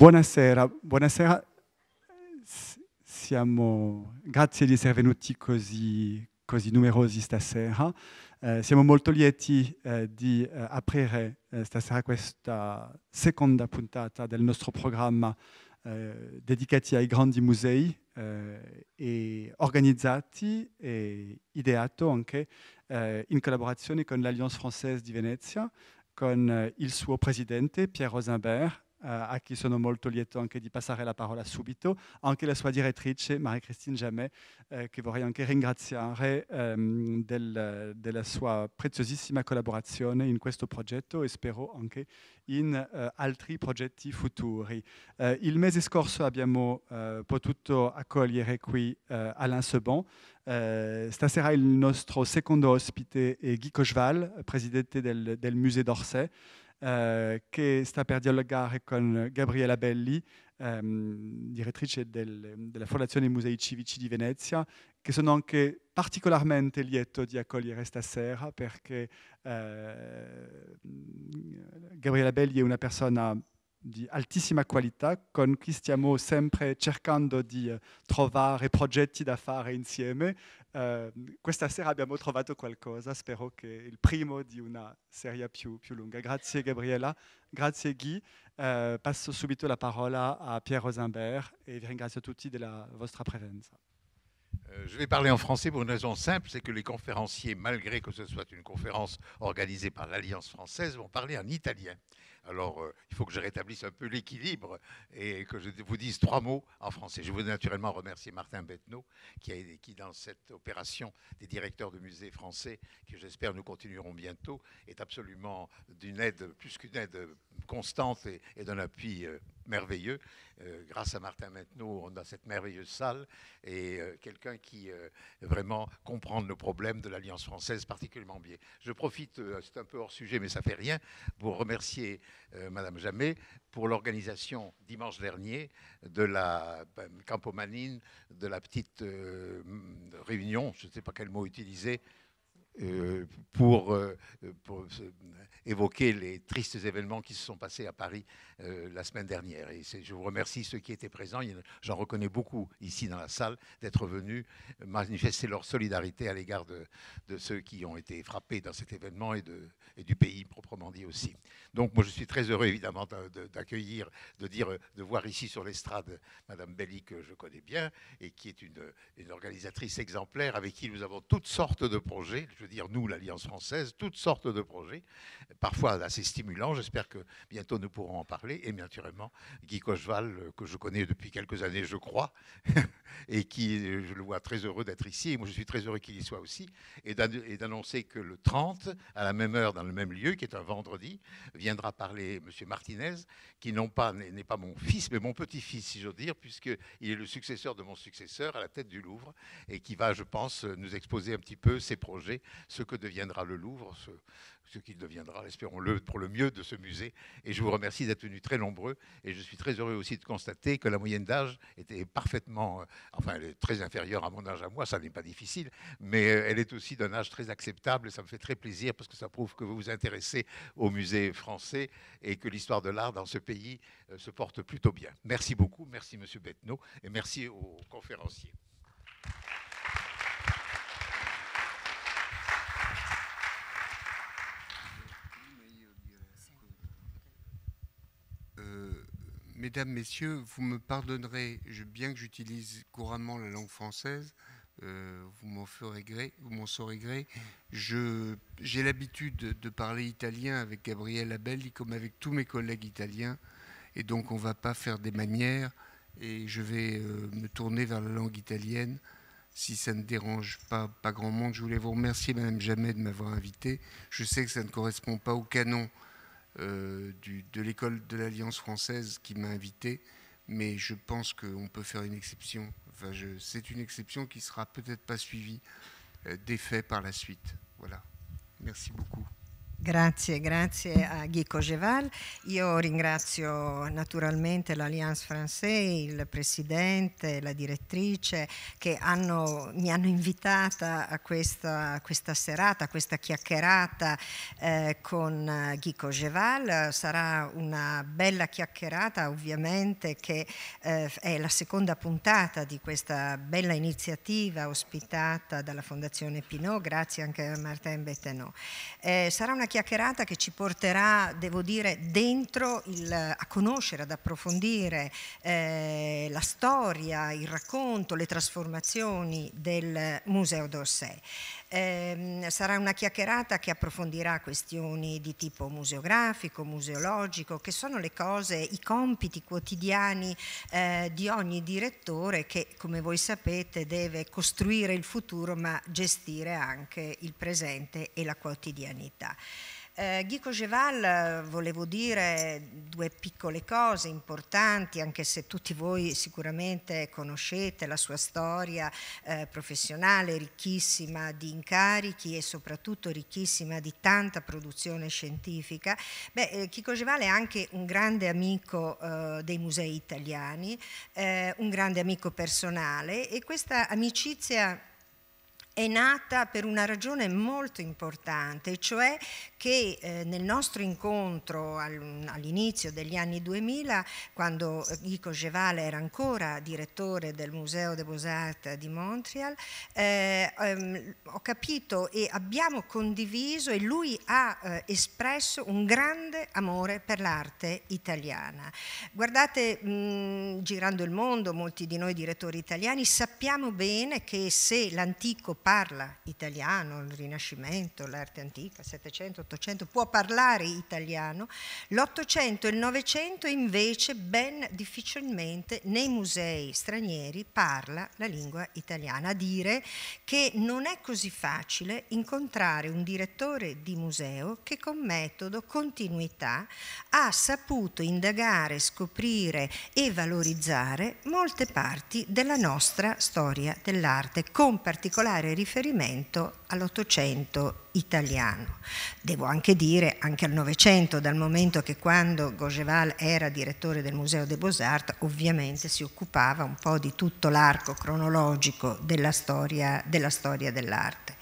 Buonasera, buonasera. Siamo, grazie di essere venuti così, così numerosi stasera. Eh, siamo molto lieti eh, di eh, aprire eh, stasera questa seconda puntata del nostro programma eh, dedicati ai grandi musei eh, e organizzati e ideato anche in collaborazione con l'Alliance Française di Venezia, con il suo presidente Pierre Rosenberg Euh, a chi sono molto lieto anche di passare la parola subito, anche la sua direttrice marie Christine Jamet eh, che vorrei anche ringraziare ehm, del, della sua preziosissima collaborazione in questo progetto e spero anche in eh, altri progetti futuri. Eh, il mese scorso abbiamo eh, potuto accogliere qui eh, Alain Seban, stasera il nostro secondo ospite è Guy Cocheval, presidente del, del Musée d'Orsay. Eh, che sta per dialogare con Gabriella Belli, ehm, direttrice del, della Fondazione Musei Civici di Venezia, che sono anche particolarmente lieto di accogliere stasera perché eh, Gabriela Belli è una persona di altissima qualità con cui stiamo sempre cercando di trovare progetti da fare insieme Ehm, questa sera abbiamo trovato qualcosa, spero che il primo di una serie più, più lunga. Grazie Gabriella, grazie Guy. Eh, passo subito la parola a Pierre Rosenberg e vi ringrazio tutti della vostra présence. Euh, je vais parler en français pour une raison simple, c'est que les conférenciers, malgré que ce soit une conférence organisée par l'Alliance française, vont parler en italien. Alors, euh, il faut que je rétablisse un peu l'équilibre et que je vous dise trois mots en français. Je voudrais naturellement remercier Martin Bettenau, qui, dans cette opération des directeurs de musées français, que j'espère nous continuerons bientôt, est absolument d'une aide, plus qu'une aide constante et, d'un appui euh, merveilleux. Euh, grâce à Martin Maintenant, on a cette merveilleuse salle et euh, quelqu'un qui euh, vraiment comprend le problème de l'Alliance française particulièrement bien. Je profite, c'est un peu hors sujet, mais ça fait rien, pour remercier Madame Jamet pour l'organisation dimanche dernier de la ben, campomanine, de la petite réunion, je ne sais pas quel mot utiliser, euh, pour, euh, évoquer les tristes événements qui se sont passés à Paris euh, la semaine dernière. Et je vous remercie ceux qui étaient présents. J'en reconnais beaucoup ici dans la salle d'être venus manifester leur solidarité à l'égard de, ceux qui ont été frappés dans cet événement et, de, et, du pays proprement dit aussi. Donc moi je suis très heureux évidemment d'accueillir, de dire, de voir ici sur l'estrade Madame Belli que je connais bien et qui est une, une organisatrice exemplaire avec qui nous avons toutes sortes de projets. Je à dire nous, l'Alliance française, toutes sortes de projets, parfois assez stimulants. J'espère que bientôt nous pourrons en parler. Et bien naturellement, Guy Cocheval, euh, que je connais depuis quelques années, je crois, et qui, euh, je le vois très heureux d'être ici. Et moi, je suis très heureux qu'il y soit aussi. Et d'annoncer que le 30, à la même heure, dans le même lieu, qui est un vendredi, viendra parler M. Martinez, qui pas n'est pas mon fils, mais mon petit-fils, si j'ose dire, puisqu'il est le successeur de mon successeur à la tête du Louvre, et qui va, je pense, nous exposer un petit peu ses projets ce que deviendra le Louvre, ce, qu'il deviendra, espérons-le, pour le mieux de ce musée. Et je vous remercie d'être venus très nombreux. Et je suis très heureux aussi de constater que la moyenne d'âge était parfaitement, euh, enfin, elle est très inférieure à mon âge à moi, ça n'est pas difficile, mais euh, elle est aussi d'un âge très acceptable. Et ça me fait très plaisir parce que ça prouve que vous vous intéressez au musée français et que l'histoire de l'art dans ce pays euh, se porte plutôt bien. Merci beaucoup. Merci, Monsieur Bettenau. Et merci aux conférenciers. mesdames, messieurs, vous me pardonnerez, bien que j'utilise couramment la langue française, euh, vous m'en ferez gré, saurez gré. j'ai l'habitude de parler italien avec Gabriel Abelli comme avec tous mes collègues italiens, et donc on ne va pas faire des manières. Et je vais euh, me tourner vers la langue italienne. Si ça ne dérange pas, pas grand monde, je voulais vous remercier, Madame Jamais, de m'avoir invité. Je sais que ça ne correspond pas au canon euh, de l'école de l'Alliance française qui m'a invité, mais je pense qu'on peut faire une exception. c'est une exception qui sera peut-être pas suivie euh, faits par la suite. Voilà. Merci beaucoup. Grazie, grazie a Guy Cogeval. Io ringrazio naturalmente l'Alliance Française, il Presidente, la direttrice che hanno, mi hanno invitata a questa, questa serata, a questa chiacchierata eh, con Guy Cogeval. Sarà una bella chiacchierata ovviamente che eh, è la seconda puntata di questa bella iniziativa ospitata dalla Fondazione Pinot, grazie anche a Martin Bettenot. Eh, sarà una chiacchierata che ci porterà, devo dire, dentro il, a conoscere, ad approfondire eh, la storia, il racconto, le trasformazioni del Museo d'Orsay. Eh, sarà una chiacchierata che approfondirà questioni di tipo museografico, museologico, che sono le cose, i compiti quotidiani eh, di ogni direttore che, come voi sapete, deve costruire il futuro ma gestire anche il presente e la quotidianità. Eh, Ghico Geval, eh, volevo dire due piccole cose importanti, anche se tutti voi sicuramente conoscete la sua storia eh, professionale, ricchissima di incarichi e soprattutto ricchissima di tanta produzione scientifica. Beh, eh, Ghico Geval è anche un grande amico eh, dei musei italiani, eh, un grande amico personale e questa amicizia è nata per una ragione molto importante, cioè che eh, nel nostro incontro all'inizio degli anni 2000, quando Ico Gevale era ancora direttore del Museo des Beaux-Arts di Montreal, eh, ehm, ho capito e abbiamo condiviso e lui ha eh, espresso un grande amore per l'arte italiana. Guardate, mh, mm, girando il mondo, molti di noi direttori italiani sappiamo bene che se l'antico parla italiano, il Rinascimento, l'arte antica, il 700, l'Ottocento, può parlare italiano, l'Ottocento e il Novecento invece ben difficilmente nei musei stranieri parla la lingua italiana, a dire che non è così facile incontrare un direttore di museo che con metodo, continuità, ha saputo indagare, scoprire e valorizzare molte parti della nostra storia dell'arte, con particolare riferimento all'Ottocento italiano. Devo anche dire anche al Novecento, dal momento che quando Gogeval era direttore del Museo de Beaux-Arts ovviamente si occupava un po' di tutto l'arco cronologico della storia, della storia dell'arte.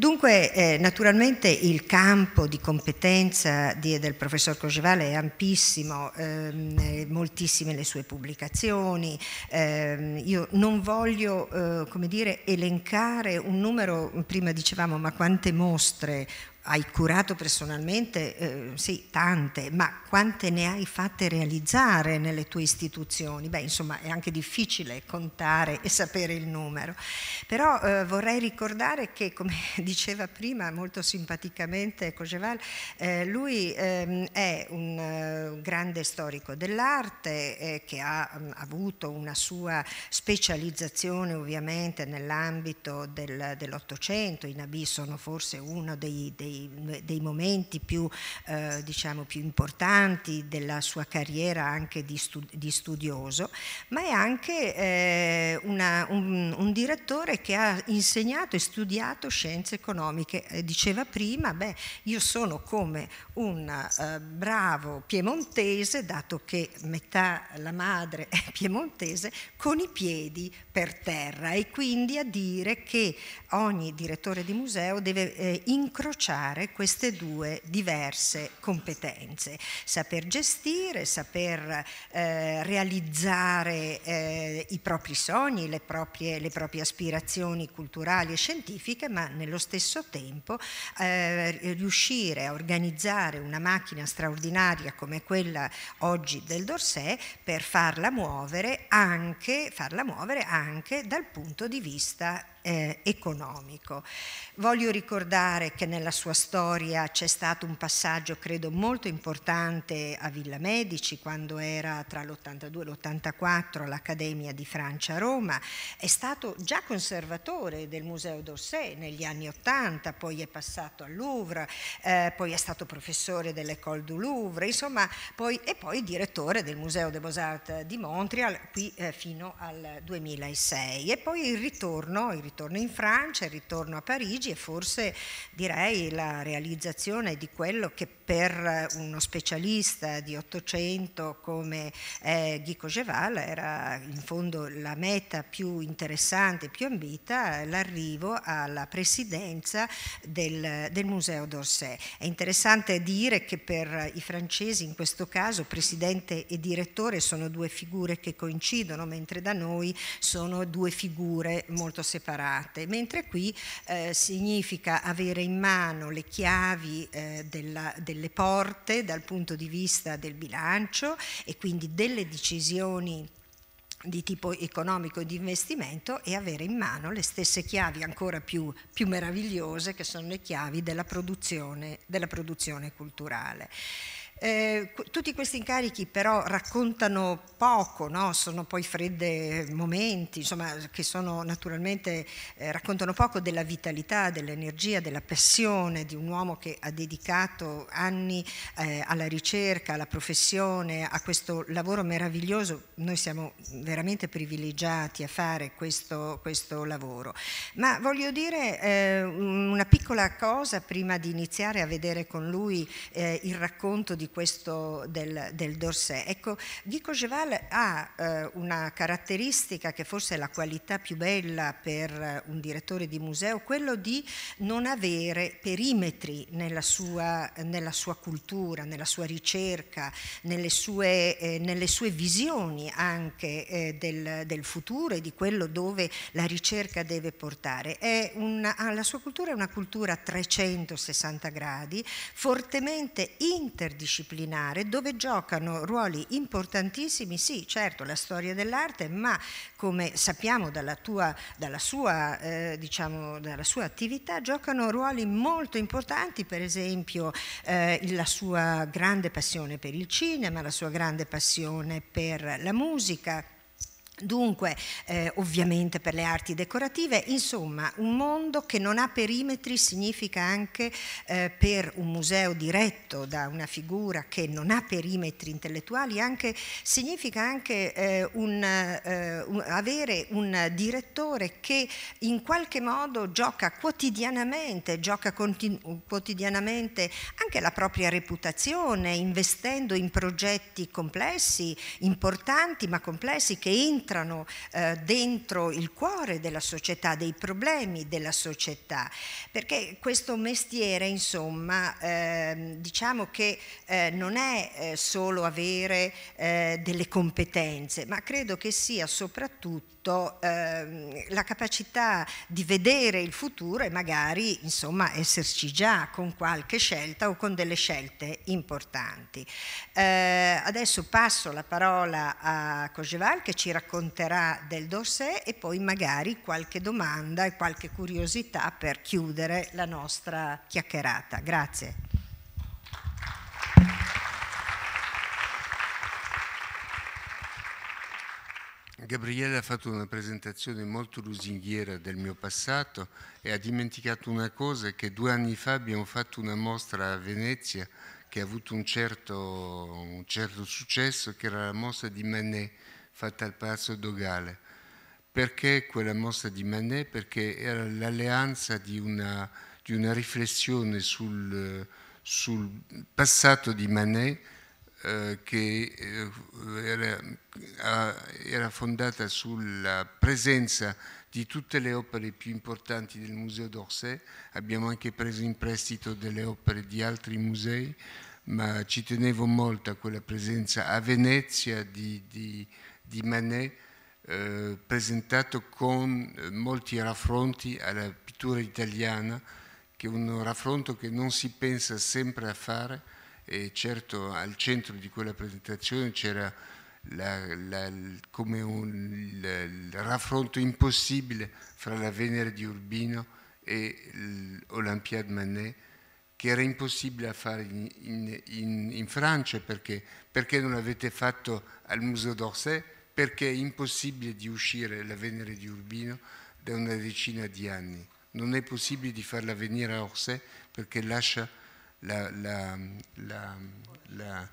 Dunque, eh, naturalmente il campo di competenza di, del professor Cogevale è ampissimo, ehm, moltissime le sue pubblicazioni. Ehm, io non voglio, eh, come dire, elencare un numero, prima dicevamo, ma quante mostre hai curato personalmente, eh, sì, tante, ma quante ne hai fatte realizzare nelle tue istituzioni? Beh, insomma, è anche difficile contare e sapere il numero. Però eh, vorrei ricordare che, come diceva prima molto simpaticamente Cogeval, eh, lui ehm, è eh, un grande storico dell'arte eh, che ha mh, mm, avuto una sua specializzazione ovviamente nell'ambito del, dell'Ottocento, i Nabi sono forse uno dei, dei dei, dei momenti più, eh, diciamo, più, importanti della sua carriera anche di, stu, di studioso, ma è anche eh, una, un, un, direttore che ha insegnato e studiato scienze economiche. diceva prima, beh, io sono come un eh, bravo piemontese, dato che metà la madre è piemontese, con i piedi per terra e quindi a dire che ogni direttore di museo deve eh, incrociare sfruttare queste due diverse competenze, saper gestire, saper eh, realizzare eh, i propri sogni, le proprie, le proprie, aspirazioni culturali e scientifiche, ma nello stesso tempo eh, riuscire a organizzare una macchina straordinaria come quella oggi del Dorsè per farla muovere anche, farla muovere anche dal punto di vista eh, economico. Voglio ricordare che nella sua storia c'è stato un passaggio, credo, molto importante a Villa Medici, quando era tra l'82 e l'84 all'Accademia di Francia a Roma. È stato già conservatore del Museo d'Orsay negli anni 80, poi è passato al Louvre, eh, poi è stato professore dell'École du Louvre, insomma, poi, e poi direttore del Museo des Beaux-Arts di Montreal qui eh, fino al 2006. E poi il ritorno, il ritorno ritorno in Francia, il ritorno a Parigi e forse direi la realizzazione di quello che per uno specialista di 800 come eh, Guy Cogeval era in fondo la meta più interessante, più ambita, l'arrivo alla presidenza del, del Museo d'Orsay. È interessante dire che per i francesi in questo caso presidente e direttore sono due figure che coincidono, mentre da noi sono due figure molto separate, mentre qui eh, significa avere in mano le chiavi eh, della, della delle porte dal punto di vista del bilancio e quindi delle decisioni di tipo economico e di investimento e avere in mano le stesse chiavi ancora più, più meravigliose che sono le chiavi della produzione, della produzione culturale. Eh, tutti questi incarichi però raccontano poco, no? sono poi fredde momenti, insomma, che sono naturalmente eh, raccontano poco della vitalità, dell'energia, della passione di un uomo che ha dedicato anni eh, alla ricerca, alla professione, a questo lavoro meraviglioso. Noi siamo veramente privilegiati a fare questo, questo lavoro. Ma voglio dire eh, una piccola cosa prima di iniziare a vedere con lui eh, il racconto di questo, del, del Dorsè. Ecco, Vico Geval ha eh, una caratteristica che forse è la qualità più bella per un direttore di museo, quello di non avere perimetri nella sua, nella sua cultura, nella sua ricerca, nelle sue, eh, nelle sue visioni anche eh, del, del, futuro e di quello dove la ricerca deve portare. Una, ah, la sua cultura è una cultura a 360 gradi, fortemente interdisciplinare interdisciplinare dove giocano ruoli importantissimi, sì, certo, la storia dell'arte, ma come sappiamo dalla, tua, dalla, sua, eh, diciamo, dalla sua, attività, giocano ruoli molto importanti, per esempio eh, la sua grande passione per il cinema, la sua grande passione per la musica Dunque, eh, ovviamente per le arti decorative, insomma, un mondo che non ha perimetri significa anche eh, per un museo diretto da una figura che non ha perimetri intellettuali, anche, significa anche eh, un, eh, un, avere un direttore che in qualche modo gioca quotidianamente, gioca quotidianamente anche la propria reputazione, investendo in progetti complessi, importanti ma complessi, che entrano entrano eh, dentro il cuore della società, dei problemi della società, perché questo mestiere insomma eh, diciamo che eh, non è eh, solo avere eh, delle competenze, ma credo che sia soprattutto ehm, la capacità di vedere il futuro e magari insomma esserci già con qualche scelta o con delle scelte importanti. Eh, adesso passo la parola a Cogeval che ci racconta racconterà del dossier e poi magari qualche domanda e qualche curiosità per chiudere la nostra chiacchierata. Grazie. Gabriele ha fatto una presentazione molto lusinghiera del mio passato e ha dimenticato una cosa che due anni fa abbiamo fatto una mostra a Venezia che ha avuto un certo, un certo successo, che era la mostra di Manet fatta al Palazzo Dogale. Perché quella mossa di Manet? Perché era l'alleanza di una, di una riflessione sul, sul, passato di Manet eh, che eh, era, era fondata sulla presenza di tutte le opere più importanti del Museo d'Orsay. Abbiamo anche preso in prestito delle opere di altri musei, ma ci tenevo molto a quella presenza a Venezia di, di di Manet eh, presentato con eh, molti raffronti alla pittura italiana, che è un raffronto che non si pensa sempre a fare e certo al centro di quella presentazione c'era la, la, come un, la, il raffronto impossibile fra la Venere di Urbino e l'Olympiade Manet che era impossibile a fare in, in, in, in Francia perché, perché non l'avete fatto al Museo d'Orsay perché è impossibile di uscire la Venere di Urbino da una decina di anni. Non è possibile di farla venire a Orsay perché lascia la, la, la,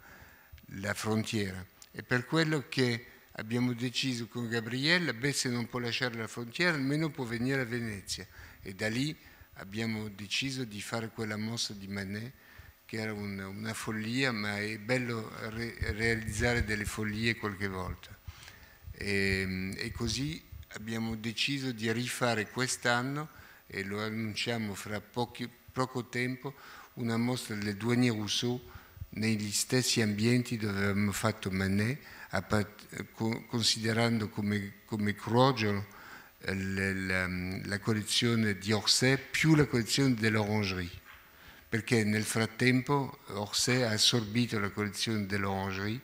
la frontiera. È per quello che abbiamo deciso con Gabriella, beh se non può lasciare la frontiera almeno può venire a Venezia e da lì abbiamo deciso di fare quella mossa di Manet che era una, una follia ma è bello re realizzare delle follie qualche volta. E, ehm, e così abbiamo deciso di rifare quest'anno, e lo annunciamo fra pochi, poco tempo, una mostra delle Douanier Rousseau negli stessi ambienti dove avevamo fatto Manet, considerando come, come crogiolo eh, la, la, la, collezione di Orsay più la collezione dell'Orangerie, perché nel frattempo Orsay ha assorbito la collezione dell'Orangerie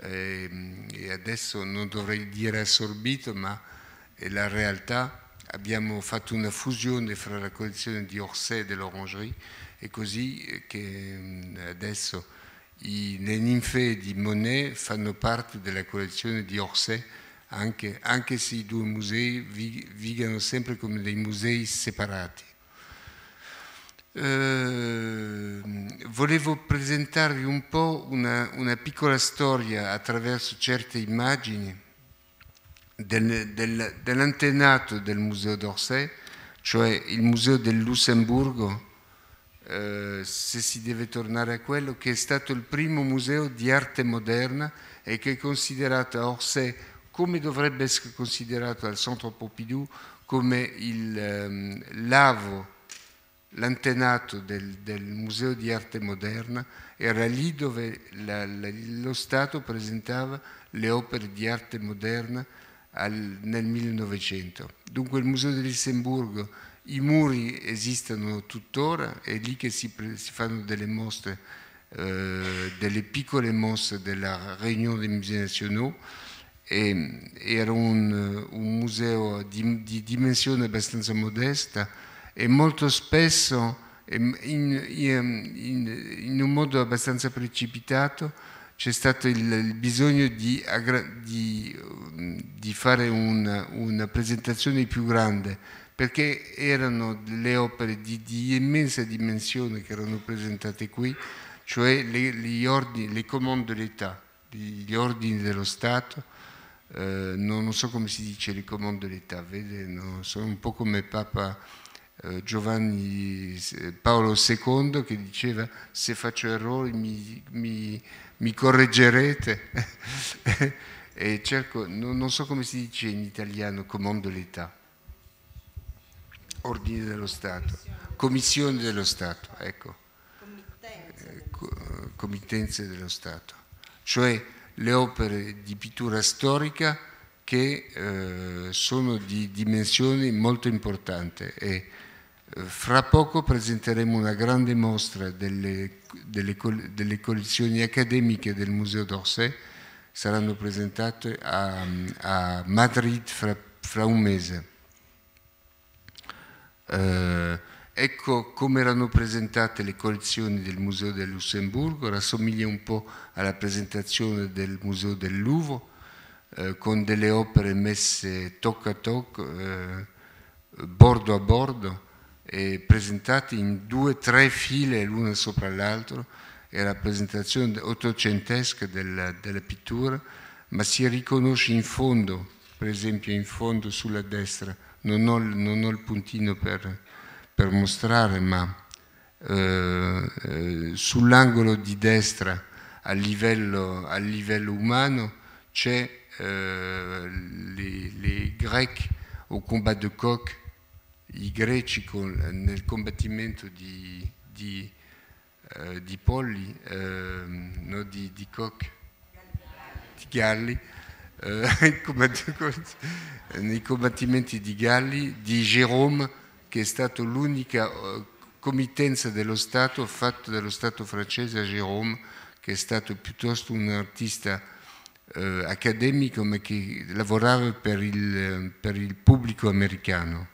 Ehm, e adesso non dovrei dire assorbito, ma è eh, la realtà. Abbiamo fatto una fusione fra la collezione di Orsay e dell'Orangerie e così eh, che mm, adesso i, le ninfe di Monet fanno parte della collezione di Orsay, anche, anche se i due musei vi, vigano sempre come dei musei separati. Ehm, volevo presentarvi un po' una, una, piccola storia attraverso certe immagini del, del, dell'antenato del Museo d'Orsay, cioè il Museo del Lussemburgo, eh, se si deve tornare a quello, che è stato il primo museo di arte moderna e che è considerato a Orsay, come dovrebbe essere considerato al Centro Pompidou, come il eh, lavo l'antenato del, del, Museo di Arte Moderna era lì dove la, la, lo Stato presentava le opere di arte moderna al, nel 1900. Dunque il Museo di Lissemburgo, i muri esistono tuttora, è lì che si, si fanno delle mostre, eh, delle piccole mostre della Réunion dei Musei Nazionali. era un, un museo di, di dimensione abbastanza modesta, e molto spesso ehm, in, in, in un modo abbastanza precipitato c'è stato il, il bisogno di, di, mm, di fare un, una presentazione più grande perché erano le opere di, di immensa dimensione che erano presentate qui, cioè le, gli ordini, le comodalità, gli ordini dello Stato, eh, non, non, so come si dice le comodalità, dell'età, sono un po' come Papa eh, Giovanni eh, Paolo II che diceva se faccio errori mi, mi, mi correggerete e cerco, non, non, so come si dice in italiano, comando l'età, ordine dello Stato, commissione dello Stato, ecco, eh, committenze dello Stato, cioè le opere di pittura storica che eh, sono di dimensioni molto importanti fra poco presenteremo una grande mostra delle, delle, delle collezioni accademiche del Museo d'Orsay, saranno presentate a, a Madrid fra, fra, un mese. Eh, ecco come erano presentate le collezioni del Museo del Lussemburgo, rassomiglia un po' alla presentazione del Museo del Louvre, eh, con delle opere messe tocco a tocco, eh, bordo a bordo, eh, presentati in due, tre file l'una sopra l'altra, è presentazione ottocentesca del, della pittura, ma si riconosce in fondo, per esempio in fondo sulla destra, non ho, non ho il puntino per, per mostrare, ma eh, eh, sull'angolo di destra a livello, a livello umano c'è eh, les, les Grecs au combat de coq i greci con, nel combattimento di, di, eh, di Polli, eh, no, di, di Koch, di Galli, eh, nei combattimenti di Galli, di Jérôme, che è stato l'unica eh, committenza dello Stato fatta dallo Stato francese a Jérôme, che è stato piuttosto un artista eh, accademico ma che lavorava per il, per il pubblico americano.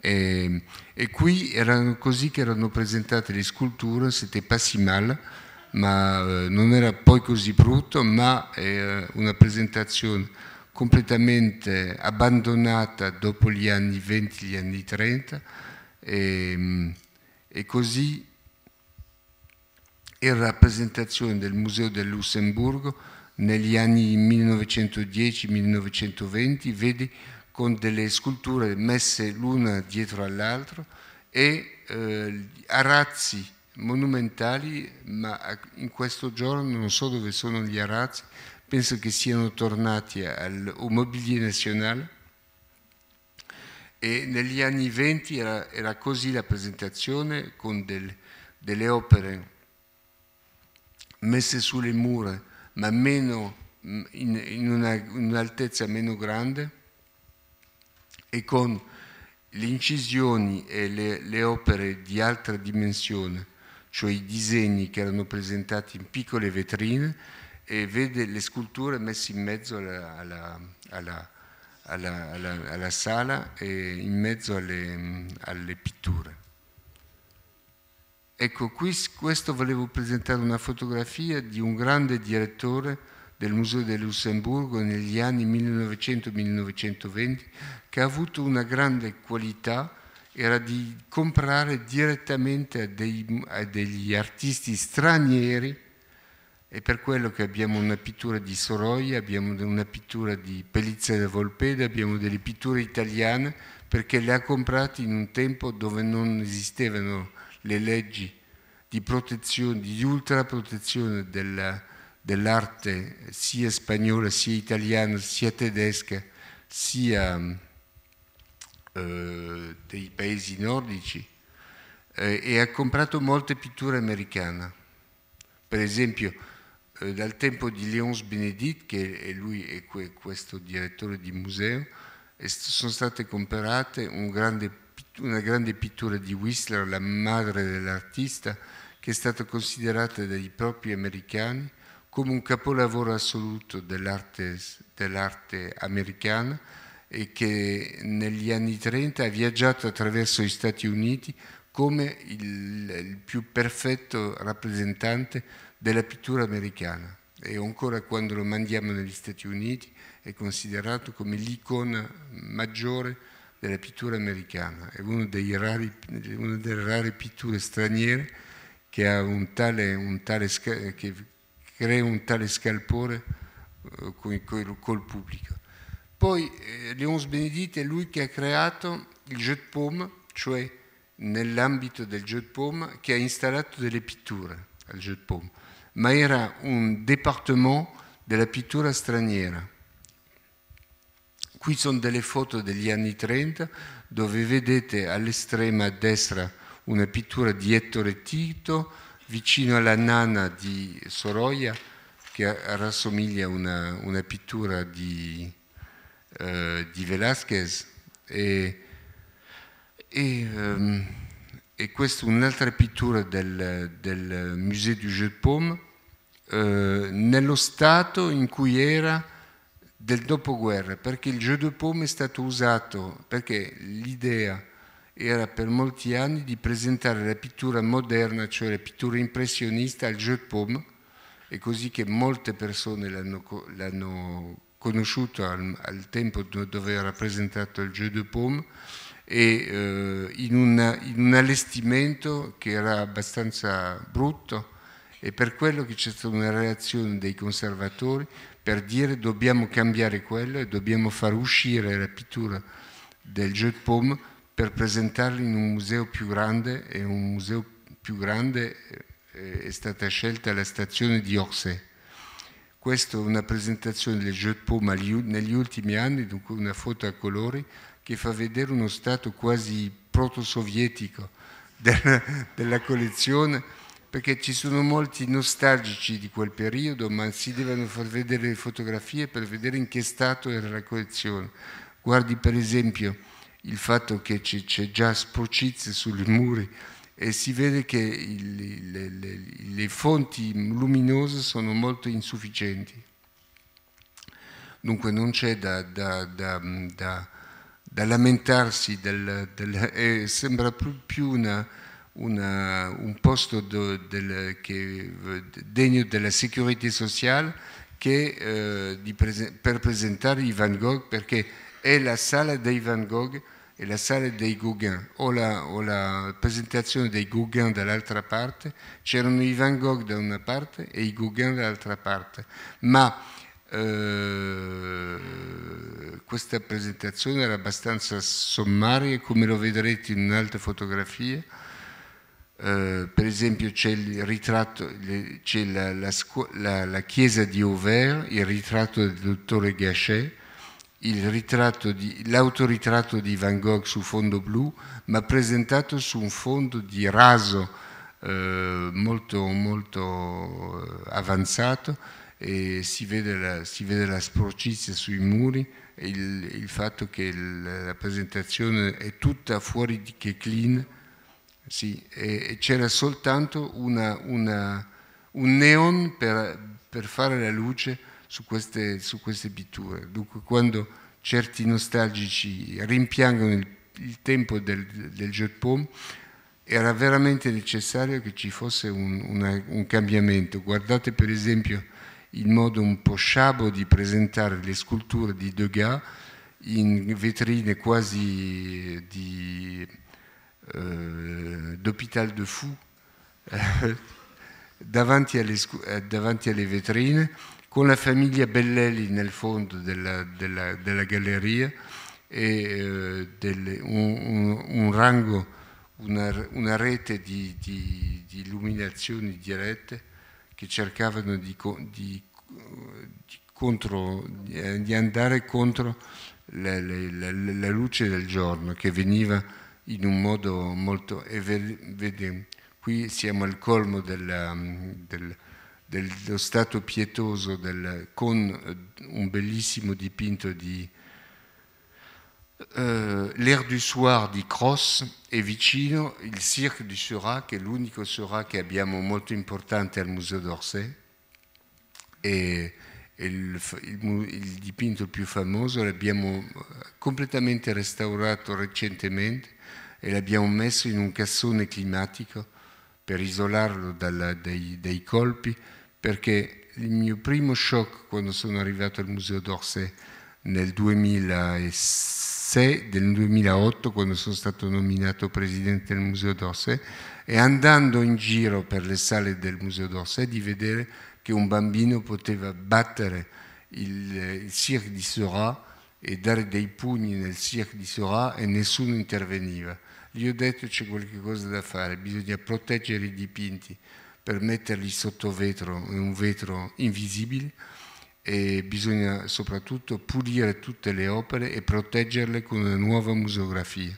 Ehm, e, et qui erano così che erano presentate le sculture, c'était pas si mal, ma eh, non era poi così brutto, ma eh, una presentazione completamente abbandonata dopo gli anni 20, gli anni 30 e, ehm, e così era la presentazione del Museo del Lussemburgo negli anni 1910-1920, vedi con delle sculture messe l'una dietro all'altra e eh, arazzi monumentali, ma in questo giorno non so dove sono gli arazzi, penso che siano tornati al, mobilier nazionale. E negli anni venti era, era, così la presentazione con del, delle opere messe sulle mura, ma meno, in, in un'altezza meno grande e con le incisioni e le, le opere di altra dimensione, cioè i disegni che erano presentati in piccole vetrine, e vede le sculture messe in mezzo alla, alla, alla alla, alla, alla, sala e in mezzo alle, alle pitture. Ecco, qui, questo volevo presentare una fotografia di un grande direttore del Museo del Lussemburgo negli anni 1900-1920 che ha avuto una grande qualità era di comprare direttamente a, dei, a, degli artisti stranieri è per quello che abbiamo una pittura di Soroia, abbiamo una pittura di Pellizza da Volpeda, abbiamo delle pitture italiane perché le ha comprate in un tempo dove non esistevano le leggi di protezione, di ultraprotezione della, dell'arte sia spagnola, sia italiana, sia tedesca, sia eh, dei paesi nordici eh, e ha comprato molte pitture americane. Per esempio, eh, dal tempo di Léonce Benedit, che è lui è questo direttore di museo, sono state comprate un grande, una grande pittura di Whistler, la madre dell'artista, che è stata considerata dai propri americani come un capolavoro assoluto dell'arte, dell'arte americana e che negli anni 30 ha viaggiato attraverso gli Stati Uniti come il, il più perfetto rappresentante della pittura americana e ancora quando lo mandiamo negli Stati Uniti è considerato come l'icona maggiore della pittura americana, è una delle rare pitture straniere che ha un tale, un tale che crea un tale scalpore eh, col pubblico. Poi eh, Leonce Benedito è lui che ha creato il jeu de paume, cioè nell'ambito del jeu de paume, che ha installato delle pitture al jeu de paume, ma era un dipartimento della pittura straniera. Qui sono delle foto degli anni 30 dove vedete all'estrema destra una pittura di Ettore Tito, vicino alla nana di Soroia che rassomiglia a una, una, pittura di, eh, di Velázquez e, e, um, e questa è un'altra pittura del, del Musée du Jeu de Paume eh, nello stato in cui era del dopoguerra perché il Jeu de Paume è stato usato perché l'idea era per molti anni di presentare la pittura moderna, cioè la pittura impressionista, al jeu de paume, è così che molte persone l'hanno, l'hanno conosciuto al, al, tempo dove era presentato il jeu de paume e eh, in, una, in, un allestimento che era abbastanza brutto e per quello che c'è stata una reazione dei conservatori per dire dobbiamo cambiare quello e dobbiamo far uscire la pittura del jeu de paume per presentarli in un museo più grande e un museo più grande eh, è stata scelta la stazione di Orsay. Questa è una presentazione del Jeu de Pau, negli ultimi anni, dunque una foto a colori, che fa vedere uno stato quasi proto-sovietico della, della collezione, perché ci sono molti nostalgici di quel periodo, ma si devono far vedere le fotografie per vedere in che stato era la collezione. Guardi per esempio il fatto che c'è già sporcizia sui muri e si vede che il, le, le, le fonti luminose sono molto insufficienti. Dunque non c'è da, da, da, da lamentarsi, del, del, eh, sembra più una, una, un posto do, del, che, degno della sicurezza sociale che eh, prese, per presentare i Van Gogh perché è la sala dei Van Gogh e la sala dei Gauguin. Ho la, ho la presentazione dei Gauguin dall'altra parte, c'erano i Van Gogh da una parte e i Gauguin dall'altra parte, ma eh, questa presentazione era abbastanza sommaria, come lo vedrete in un'altra fotografia. Eh, per esempio c'è il ritratto, c'è la, la, la, chiesa di Auvers, il ritratto del dottore Gachet, di, l'autoritratto di Van Gogh su fondo blu, ma presentato su un fondo di raso eh, molto, molto eh, avanzato e si vede la, si vede la sporcizia sui muri il, il fatto che il, la presentazione è tutta fuori di che clean, sì, e, e c'era soltanto una, una, un neon per, per fare la luce su queste, su queste pitture. Dunque quando certi nostalgici rimpiangono il, il tempo del, del jet era veramente necessario che ci fosse un, una, un, cambiamento. Guardate per esempio il modo un po' sciabo di presentare le sculture di Degas in vetrine quasi di eh, d'Hôpital de Fou, eh, davanti alle, eh, davanti alle vetrine, con la famiglia Bellelli nel fondo della, della, della galleria e eh, delle, un, un, un, rango, una, una rete di, di, di, illuminazioni dirette che cercavano di, di contro, andare contro la, la, la, la, luce del giorno che veniva in un modo molto... E vede, qui siamo al colmo della, della dello stato pietoso del, con eh, un bellissimo dipinto di eh, L'air du soir di Cross e vicino il Cirque du Sera, che è l'unico Sera che abbiamo molto importante al Museo d'Orsay. E, il, il, il dipinto più famoso l'abbiamo eh, completamente restaurato recentemente e l'abbiamo messo in un cassone climatico per isolarlo dalla, dai, dai colpi perché il mio primo shock quando sono arrivato al Museo d'Orsay nel 2006, nel 2008 quando sono stato nominato presidente del Museo d'Orsay è andando in giro per le sale del Museo d'Orsay di vedere che un bambino poteva battere il, il Cirque di Sora e dare dei pugni nel Cirque di Sora e nessuno interveniva. Gli ho detto c'è qualcosa da fare, bisogna proteggere i dipinti per metterli sotto vetro, un vetro invisibile e bisogna soprattutto pulire tutte le opere e proteggerle con una nuova museografia.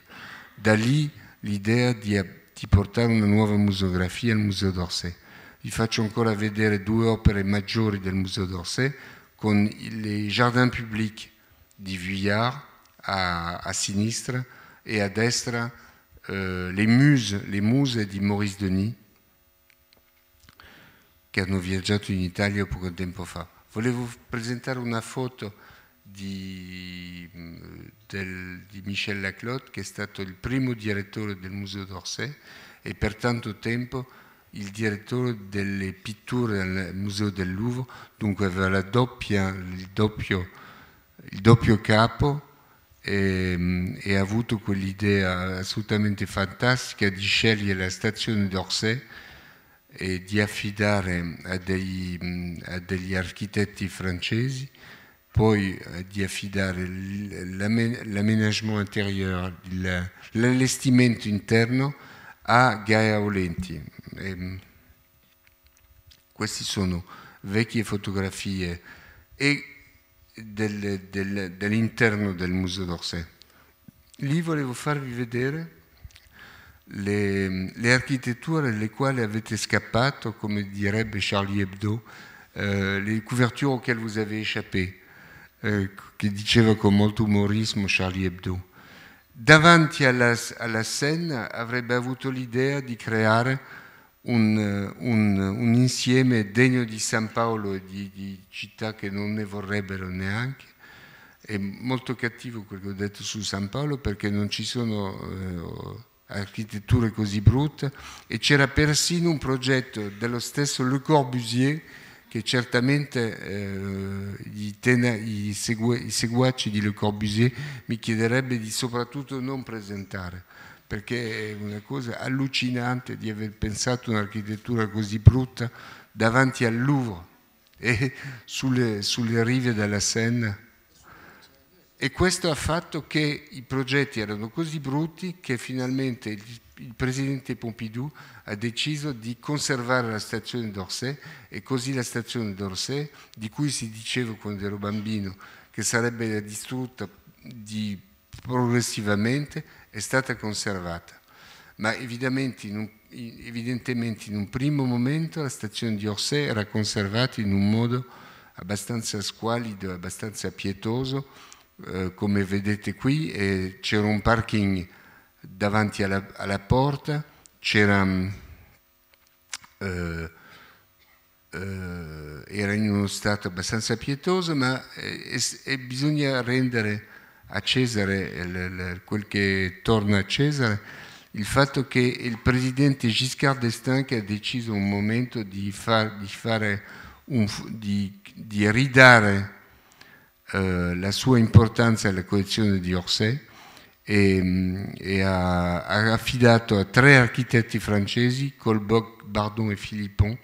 Da lì l'idea di, di portare una nuova museografia al Museo d'Orsay. Vi faccio ancora vedere due opere maggiori del Museo d'Orsay con les Jardins Publics di Vuillard a, a sinistra e a destra eh, les, muses, les Muses di Maurice Denis che hanno viaggiato in Italia poco tempo fa. Volevo presentare una foto di, mm, del, di Michel Laclotte, che è stato il primo direttore del Museo d'Orsay e per tanto tempo il direttore delle pitture al Museo del Louvre, dunque aveva doppia, il, doppio, il, doppio, capo e, mm, e ha avuto quell'idea assolutamente fantastica di scegliere la stazione d'Orsay e di affidare a eh, degli, a eh, degli architetti francesi, poi eh, di affidare l'aménagement intérieur, l'allestimento interno a Gaia Olenti. E queste sono vecchie fotografie e del, del, dell'interno del Museo d'Orsay. Lì volevo farvi vedere le, le architetture alle quali avete scappato, come direbbe Charlie Hebdo, eh, le couverture auxquelles vous avez échappé, eh, che diceva con molto umorismo Charlie Hebdo. Davanti alla, alla Seine avrebbe avuto l'idea di creare un, un, un, insieme degno di San Paolo e di, di città che non ne vorrebbero neanche. È molto cattivo quello che ho detto su San Paolo perché non ci sono... Eh, architetture così brutte e c'era persino un progetto dello stesso Le Corbusier che certamente eh, tena, gli segue, i, seguaci di Le Corbusier mi chiederebbe di soprattutto non presentare, perché è una cosa allucinante di aver pensato un'architettura così brutta davanti al Louvre e sulle, sulle rive della Seine. E questo ha fatto che i progetti erano così brutti che finalmente il presidente Pompidou ha deciso di conservare la stazione d'Orsay e così la stazione d'Orsay, di cui si diceva quando ero bambino che sarebbe distrutta di progressivamente, è stata conservata. Ma evidentemente in, un, evidentemente in un primo momento la stazione di Orsay era conservata in un modo abbastanza squallido e abbastanza pietoso eh, come vedete qui, eh, c'era un parking davanti alla, alla porta, c'era... Mm, eh, eh, era in uno stato abbastanza pietoso, ma eh, bisogna rendere a Cesare quel che torna a Cesare, il fatto che il presidente Giscard d'Estaing ha deciso un momento di, far, di, un, di, di ridare eh, la sua importanza alla collezione di Orsay e, e ha, ha, affidato a tre architetti francesi, Colboc, Bardon e Philippon,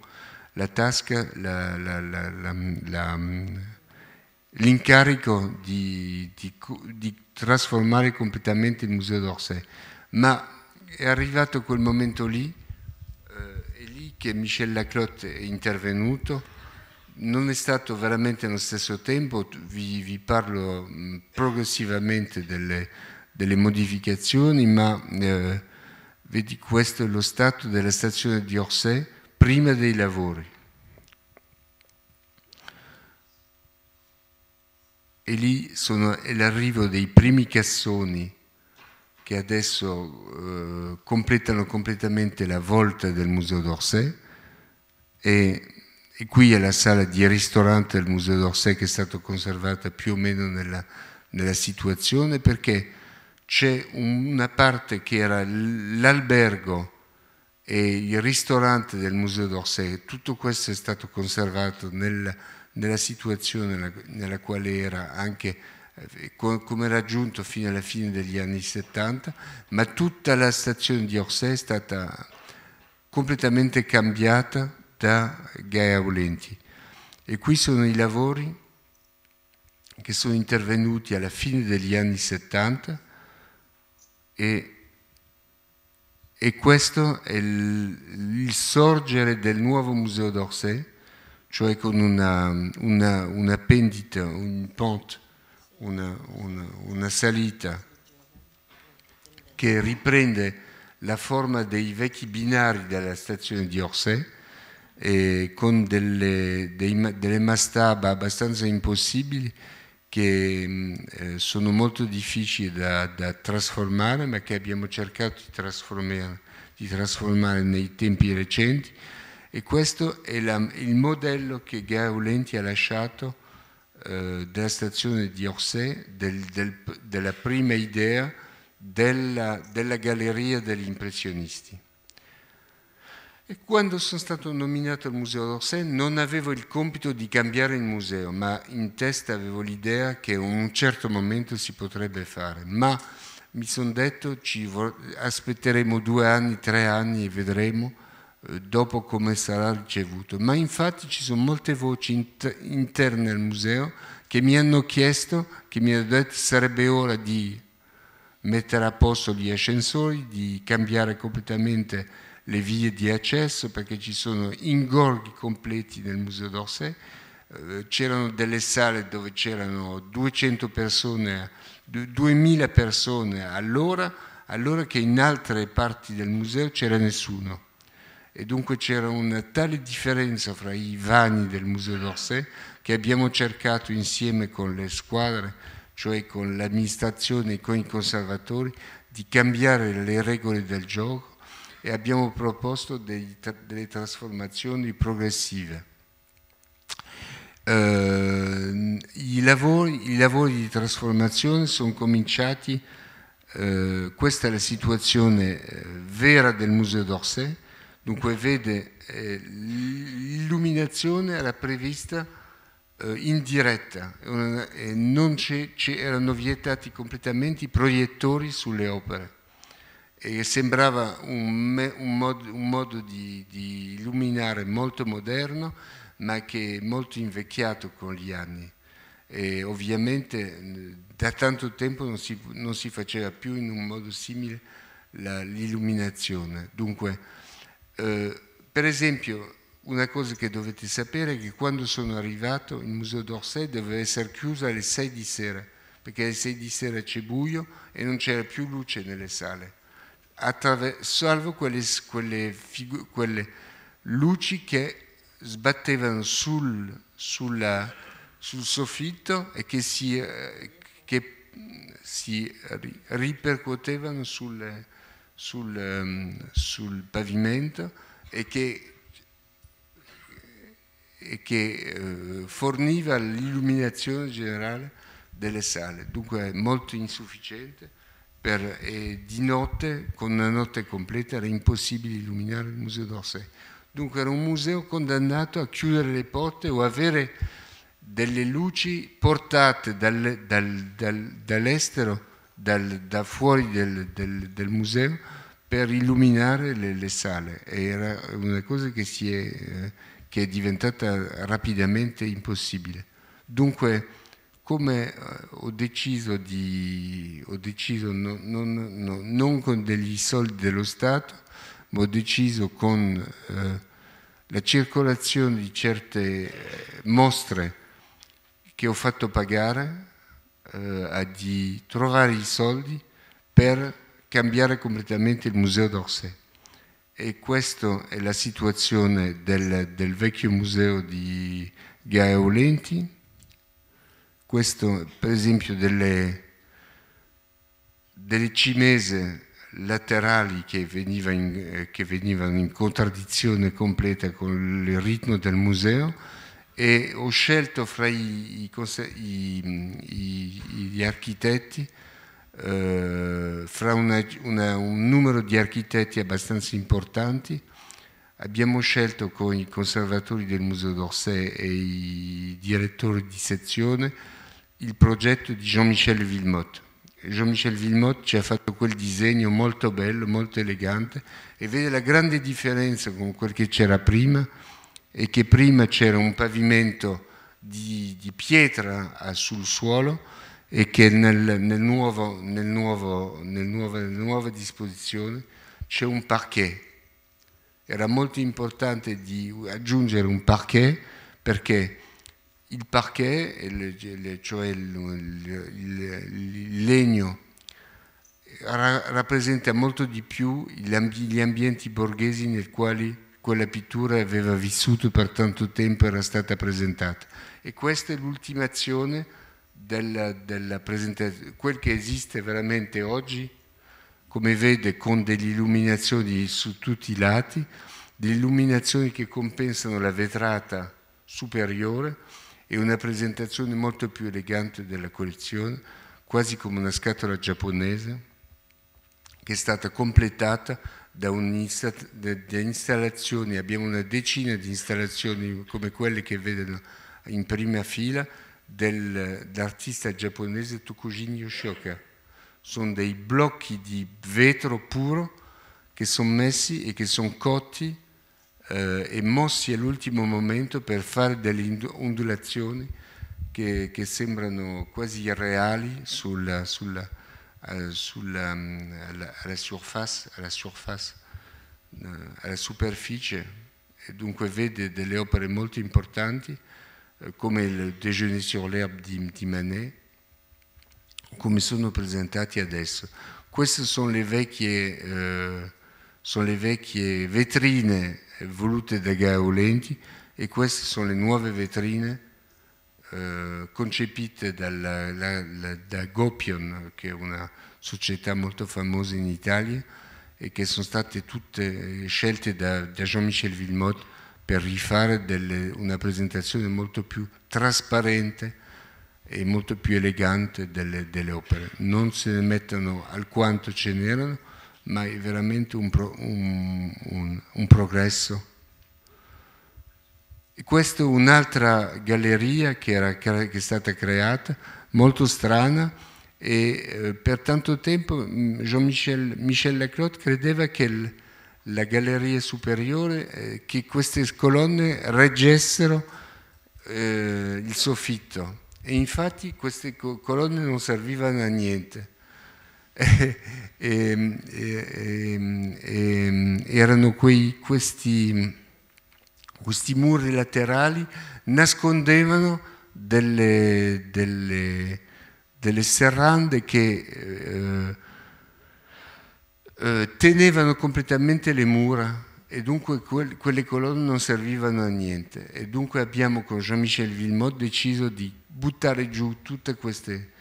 la tasca, la, la, la, l'incarico di, di, di, trasformare completamente il museo d'Orsay. Ma è arrivato quel momento lì, eh, è lì che Michel Laclotte è intervenuto non è stato veramente allo stesso tempo, vi, vi parlo mh, progressivamente delle, delle, modificazioni, ma eh, vedi questo è lo stato della stazione di Orsay prima dei lavori. E lì sono, è l'arrivo dei primi cassoni che adesso eh, completano completamente la volta del Museo d'Orsay e e qui è la sala di ristorante del Museo d'Orsay che è stata conservata più o meno nella, nella situazione perché c'è una parte che era l'albergo e il ristorante del Museo d'Orsay, tutto questo è stato conservato nel, nella situazione nella, nella, quale era anche eh, come raggiunto fino alla fine degli anni 70, ma tutta la stazione di Orsay è stata completamente cambiata da Gaia Aulenti. E qui sono i lavori che sono intervenuti alla fine degli anni 70 e, e questo è il, il, sorgere del nuovo museo d'Orsay, cioè con una, una, una pendita, un pente, una, una salita che riprende la forma dei vecchi binari della stazione di Orsay eh, con delle, dei, delle, mastaba abbastanza impossibili che mm, eh, sono molto difficili da, da, trasformare ma che abbiamo cercato di trasformare, di trasformare nei tempi recenti e questo è la, il modello che Gaulenti ha lasciato eh, della stazione di Orsay, del, del, della prima idea della, della galleria degli impressionisti. E quando sono stato nominato al Museo d'Orsay non avevo il compito di cambiare il museo, ma in testa avevo l'idea che in un certo momento si potrebbe fare. Ma mi sono detto ci aspetteremo due anni, tre anni e vedremo eh, dopo come sarà ricevuto. Ma infatti ci sono molte voci interne al museo che mi hanno chiesto, che mi hanno detto sarebbe ora di mettere a posto gli ascensori, di cambiare completamente le vie di accesso perché ci sono ingorghi completi nel museo d'Orsay, eh, c'erano delle sale dove c'erano 200 persone, 2000 persone all'ora, allora che in altre parti del museo c'era nessuno. E dunque c'era una tale differenza fra i vani del museo d'Orsay che abbiamo cercato insieme con le squadre, cioè con l'amministrazione e con i conservatori, di cambiare le regole del gioco e abbiamo proposto dei, delle trasformazioni progressive. Uh, i, lavori, i, lavori, di trasformazione sono cominciati, uh, questa è la situazione eh, vera del Museo d'Orsay, dunque vede l'illuminazione era prevista in diretta, e non c'erano vietati completamente i proiettori sulle opere e sembrava un, me, un, mod, un modo di, di, illuminare molto moderno, ma che è molto invecchiato con gli anni. E ovviamente da tanto tempo non si, non si faceva più in un modo simile la, l'illuminazione. Dunque, eh, per esempio, una cosa che dovete sapere è che quando sono arrivato il museo d'Orsay doveva essere chiuso alle 6 di sera, perché alle 6 di sera c'è buio e non c'era più luce nelle sale salvo quelle, quelle, quelle, luci che sbattevano sul, sulla, sul soffitto e che si, eh, che si ripercuotevano sul, sul, ehm, sul, pavimento e che, e che eh, forniva l'illuminazione generale delle sale, dunque molto insufficiente per, eh, di notte, con una notte completa, era impossibile illuminare il museo d'Orsay. Dunque era un museo condannato a chiudere le porte o avere delle luci portate dal, dal, dal, dall'estero, da fuori del, del, del, museo, per illuminare le, le, sale. Era una cosa che, è, eh, che è diventata rapidamente impossibile. Dunque come eh, ho deciso, di, ho deciso non, non, non, non, con degli soldi dello Stato, ma ho deciso con eh, la circolazione di certe eh, mostre che ho fatto pagare, eh, a di trovare i soldi per cambiare completamente il museo d'Orsay. E questa è la situazione del, del vecchio museo di Gaeolenti questo per esempio delle, delle cimese laterali che, veniva in, eh, che venivano in contraddizione completa con il ritmo del museo e ho scelto fra i, i, gli architetti eh, fra una, una, un numero di architetti abbastanza importanti abbiamo scelto con i conservatori del Museo d'Orsay e i direttori di sezione il progetto di Jean-Michel Villemotte. Jean-Michel Villemotte ci ha fatto quel disegno molto bello, molto elegante e vede la grande differenza con quel che c'era prima e che prima c'era un pavimento di, di, pietra ah, sul suolo e che nel, nel nuovo, nel nuovo, nel nuovo, nella nuova disposizione c'è un parquet. Era molto importante di aggiungere un parquet perché il parquet, cioè il, legno, rappresenta molto di più gli ambienti borghesi nel quali quella pittura aveva vissuto per tanto tempo era stata presentata. E questa è l'ultimazione della, della presentazione, quel che esiste veramente oggi, come vede, con delle illuminazioni su tutti i lati, delle illuminazioni che compensano la vetrata superiore, e una presentazione molto più elegante della collezione, quasi come una scatola giapponese, che è stata completata da, da installazioni, abbiamo una decina di installazioni come quelle che vedono in prima fila dell'artista giapponese Tokujin Yoshioka. Sono dei blocchi di vetro puro che sono messi e che sono cotti eh, e mossi all'ultimo momento per fare delle ondulazioni che, che sembrano quasi irreali sulla, sulla, eh, sulla, mm, alla, alla, surface, alla, surface eh, alla superficie. E dunque vede delle opere molto importanti eh, come il Déjeuner sur l'herbe di, di Manet, come sono presentati adesso. Queste sono le vecchie, eh, sono le vecchie vetrine volute da Gaolenti e queste sono le nuove vetrine eh, concepite dalla, la, la, da Gopion, che è una società molto famosa in Italia e che sono state tutte eh, scelte da, da Jean-Michel Wilmot per rifare delle, una presentazione molto più trasparente e molto più elegante delle, delle opere. Non se ne mettono alquanto ce n'erano, ma è veramente un, pro, un, un, un progresso. Questa è un'altra galleria che, era, che, è stata creata, molto strana, e eh, per tanto tempo mm, Jean-Michel Michel Laclotte credeva che il, la galleria superiore, eh, che queste colonne reggessero eh, il soffitto. E infatti queste colonne non servivano a niente. E, ehm, e, e, ehm, ehm, erano quei, questi, questi, muri laterali nascondevano delle, delle, delle serrande che eh, eh, tenevano completamente le mura e dunque quel, quelle colonne non servivano a niente e dunque abbiamo con Jean-Michel Villemot deciso di buttare giù tutte queste,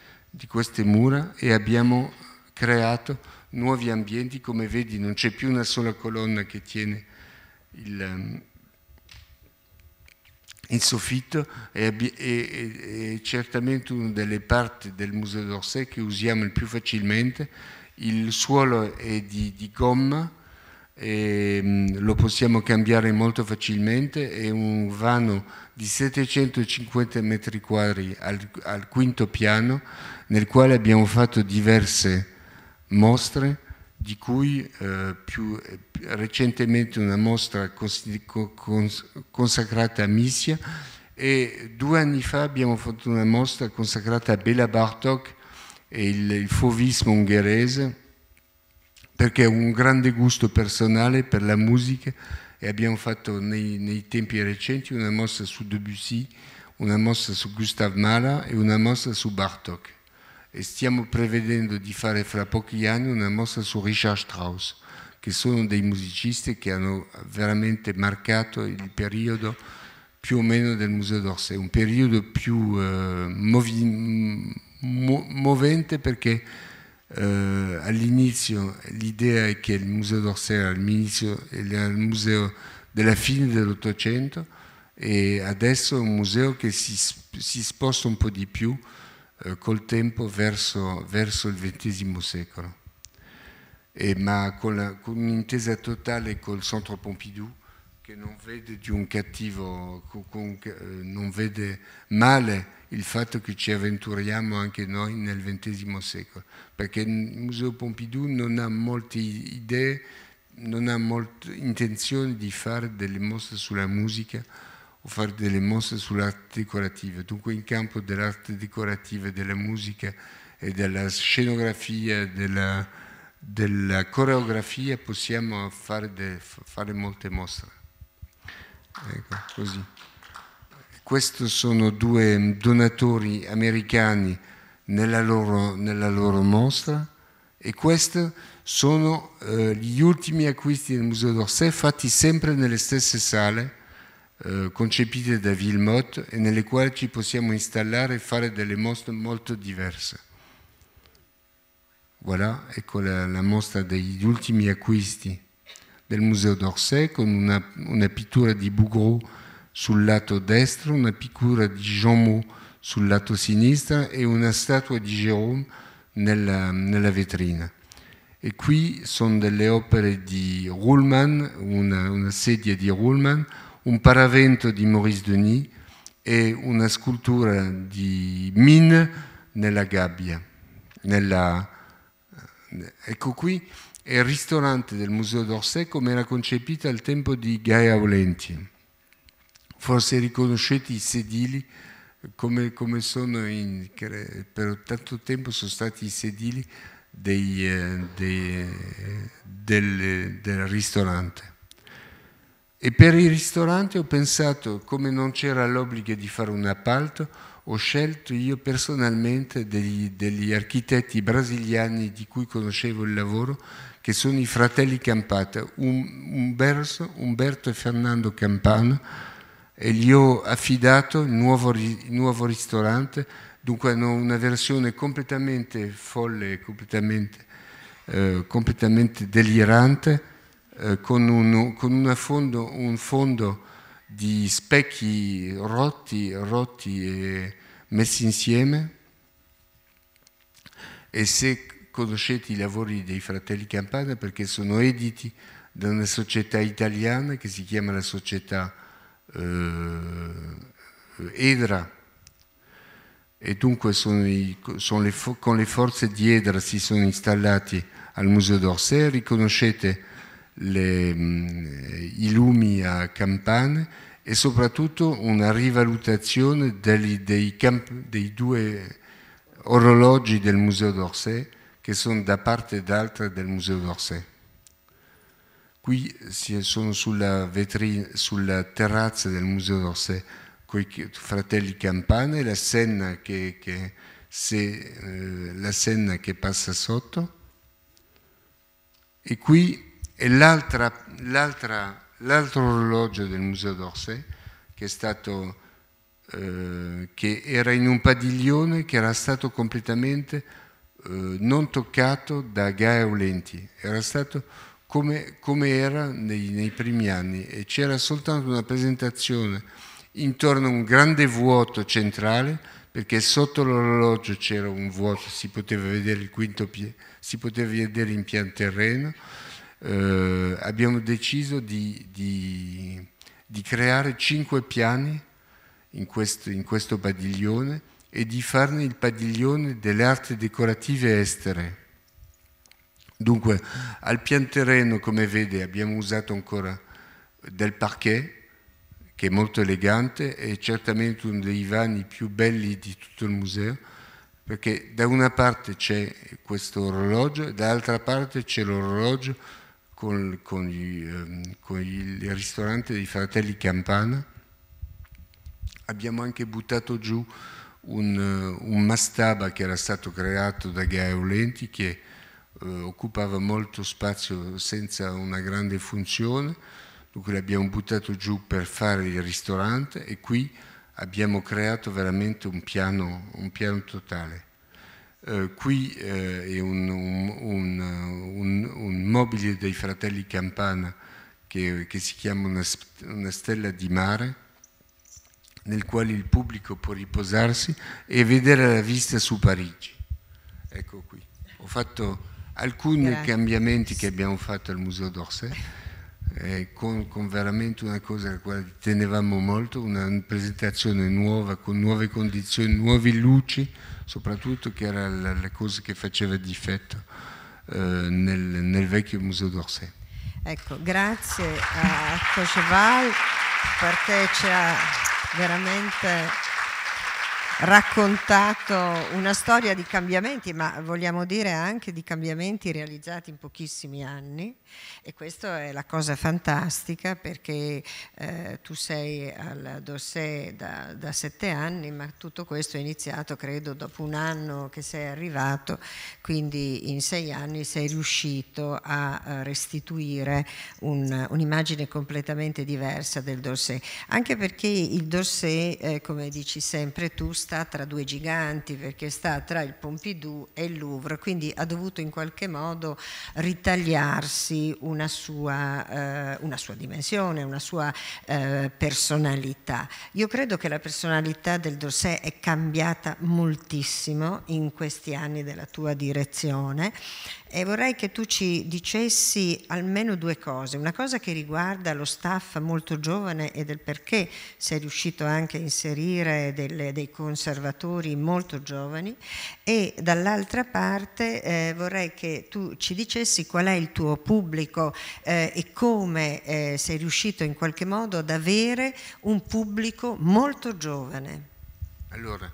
queste mura e abbiamo creato nuovi ambienti, come vedi non c'è più una sola colonna che tiene il, ehm, il soffitto e certamente una delle parti del museo d'Orsay che usiamo il più facilmente, il suolo è di, di gomma, e, ehm, lo possiamo cambiare molto facilmente, è un vano di 750 metri quadri al, al quinto piano nel quale abbiamo fatto diverse mostre, di cui eh, più eh, recentemente una mostra consacrata a Misia e due anni fa abbiamo fatto una mostra consacrata a Bela Bartok e il, il fovismo ungherese perché ho un grande gusto personale per la musica e abbiamo fatto nei, nei tempi recenti una mostra su Debussy, una mostra su Gustav Mahler e una mostra su Bartok e stiamo prevedendo di fare fra pochi anni una mostra su Richard Strauss, che sono dei musicisti che hanno veramente marcato il periodo più o meno del Museo d'Orsay, un periodo più eh, movente perché eh, all'inizio l'idea è che il Museo d'Orsay era il museo della fine dell'Ottocento e adesso è un museo che si, si sposta un po' di più eh, col tempo verso, verso, il XX secolo, e, ma con, la, con un'intesa totale col centro Pompidou che non vede, cattivo, con, eh, non vede male il fatto che ci avventuriamo anche noi nel XX secolo, perché il Museo Pompidou non ha molte idee, non ha molte intenzioni di fare delle mostre sulla musica, o fare delle mostre sull'arte decorativa, dunque in campo dell'arte decorativa, della musica e della scenografia, della, della coreografia possiamo fare, de, fare molte mostre. Ecco, così. Questi sono due donatori americani nella loro, nella loro mostra e questi sono eh, gli ultimi acquisti del Museo d'Orsay fatti sempre nelle stesse sale eh, concepite da Wilmot e nelle quali ci possiamo installare e fare delle mostre molto diverse. Voilà, ecco la, la mostra degli ultimi acquisti del Museo d'Orsay con una, una, pittura di Bougreau sul lato destro, una pittura di Jean Mot sul lato sinistro e una statua di Jérôme nella, nella vetrina. E qui sono delle opere di Ruhlmann, una, una sedia di Ruhlmann, un paravento di Maurice Denis e una scultura di Mine nella gabbia. Nella... Eh, ecco qui è il ristorante del Museo d'Orsay come era concepito al tempo di Gaia Olenti. Forse riconoscete i sedili come, come sono in, per tanto tempo sono stati i sedili dei, eh, dei, eh, del, del ristorante. E per il ristorante ho pensato, come non c'era l'obbligo di fare un appalto, ho scelto io personalmente degli, degli, architetti brasiliani di cui conoscevo il lavoro, che sono i fratelli Campata, um, Umberto, Umberto e Fernando Campana, e gli ho affidato il nuovo, il nuovo ristorante, dunque hanno una versione completamente folle, completamente, eh, completamente delirante eh, con, un, con fondo, un, fondo, di specchi rotti, rotti e messi insieme. E se conoscete i lavori dei fratelli Campana, perché sono editi da una società italiana che si chiama la società eh, Edra, e dunque i, le, con le forze di Edra si sono installati al Museo d'Orsay, riconoscete le, mm, i lumi a campane e soprattutto una rivalutazione dei, dei, camp, dei due orologi del Museo d'Orsay che sono da parte e del Museo d'Orsay. Qui sono sulla, vetrina, sulla terrazza del Museo d'Orsay con i fratelli Campane, la Senna che, che, se, eh, la Senna che passa sotto. E qui e l'altro orologio del Museo d'Orsay, che è stato eh, che era in un padiglione che era stato completamente eh, non toccato da Gaeolenti, era stato come, come era nei, nei, primi anni e c'era soltanto una presentazione intorno a un grande vuoto centrale perché sotto l'orologio c'era un vuoto, si poteva vedere il quinto piede, si poteva vedere in pian terreno, eh, abbiamo deciso di, di, di, creare cinque piani in questo, in questo padiglione e di farne il padiglione delle arti decorative estere. Dunque, al pian terreno, come vede, abbiamo usato ancora del parquet, che è molto elegante e certamente uno dei vani più belli di tutto il museo, perché da una parte c'è questo orologio, e dall'altra parte c'è l'orologio con, con, gli, eh, con gli, il ristorante dei fratelli Campana. Abbiamo anche buttato giù un, eh, un mastaba che era stato creato da Gaeolenti che eh, occupava molto spazio senza una grande funzione, dunque l'abbiamo buttato giù per fare il ristorante e qui abbiamo creato veramente un piano, un piano totale. Eh, qui eh, è un, un, eh, un, un, mobile dei fratelli Campana che, che si chiama una, una, stella di mare nel quale il pubblico può riposarsi e vedere la vista su Parigi. Ecco qui. Ho fatto alcuni Grazie. cambiamenti che abbiamo fatto al Museo d'Orsay eh, con, con, veramente una cosa a cui tenevamo molto, una presentazione nuova, con nuove condizioni, nuove luci, soprattutto che era la, la cosa che faceva difetto eh, nel, nel, vecchio Museo d'Orsay. Ecco, grazie a Cocheval perché ci veramente raccontato una storia di cambiamenti, ma vogliamo dire anche di cambiamenti realizzati in pochissimi anni e questa è la cosa fantastica perché eh, tu sei al dossier da, da, sette anni, ma tutto questo è iniziato credo dopo un anno che sei arrivato, quindi in sei anni sei riuscito a restituire un'immagine completamente diversa del dossier, anche perché il dossier, eh, come dici sempre tu, sta tra due giganti perché sta tra il Pompidou e il Louvre, quindi ha dovuto in qualche modo ritagliarsi una sua, eh, una sua dimensione, una sua eh, personalità. Io credo che la personalità del Dorsè è cambiata moltissimo in questi anni della tua direzione e vorrei che tu ci dicessi almeno due cose. Una cosa che riguarda lo staff molto giovane e del perché sei riuscito anche a inserire delle, dei conservatori molto giovani e dall'altra parte eh, vorrei che tu ci dicessi qual è il tuo pubblico eh, e come eh, sei riuscito in qualche modo ad avere un pubblico molto giovane. Allora,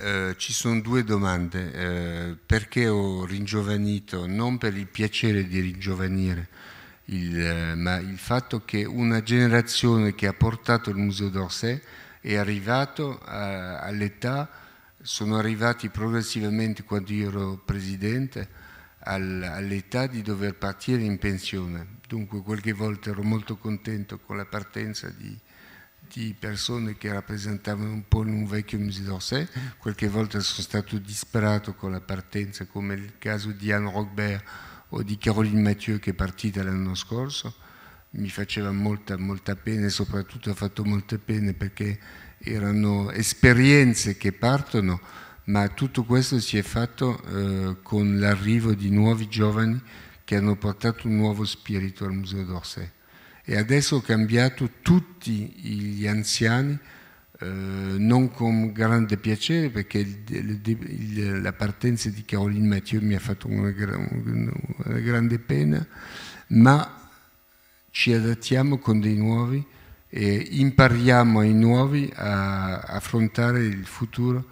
eh, ci sono due domande. Eh, perché ho ringiovanito? Non per il piacere di ringiovanire, il, eh, ma il fatto che una generazione che ha portato il Museo d'Orsay è arrivato eh, all'età, sono arrivati progressivamente quando io ero presidente, all'età di dover partire in pensione. Dunque qualche volta ero molto contento con la partenza di di persone che rappresentavano un po' un vecchio museo d'Orsay, qualche volta sono stato disperato con la partenza, come il caso di Anne Robert o di Caroline Mathieu che è partita l'anno scorso, mi faceva molta, molta pena e soprattutto ha fatto molta pena perché erano esperienze che partono, ma tutto questo si è fatto eh, con l'arrivo di nuovi giovani che hanno portato un nuovo spirito al Museo d'Orsay e adesso ho cambiato tutti gli anziani, eh, non con grande piacere perché il, il, la partenza di Caroline Mathieu mi ha fatto una, una grande pena, ma ci adattiamo con dei nuovi e impariamo ai nuovi a affrontare il futuro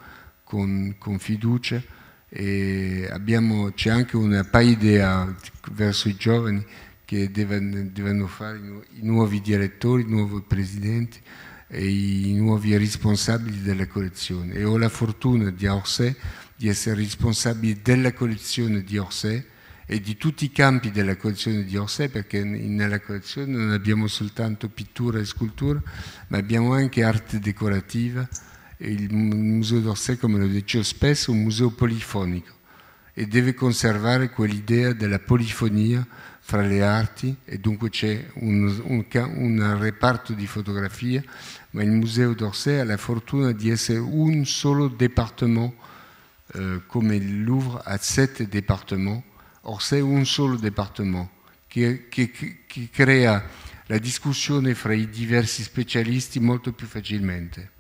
con, con fiducia e abbiamo, c'è anche una paidea verso i giovani che devono, devono fare i nuovi direttori, i nuovi presidenti e i nuovi responsabili della collezione. E ho la fortuna di Orsay di essere responsabile della collezione di Orsay e di tutti i campi della collezione di Orsay, perché nella collezione non abbiamo soltanto pittura e scultura, ma abbiamo anche arte decorativa. E il Museo d'Orsay, come lo dicevo spesso, è un museo polifonico e deve conservare quell'idea della polifonia fra le arti e dunque c'è un, un, un reparto di fotografia, ma il Museo d'Orsay ha la fortuna di essere un solo dipartimento, eh, come il Louvre ha sette dipartimenti, Orsay è un solo dipartimento che, che, che crea la discussione fra i diversi specialisti molto più facilmente.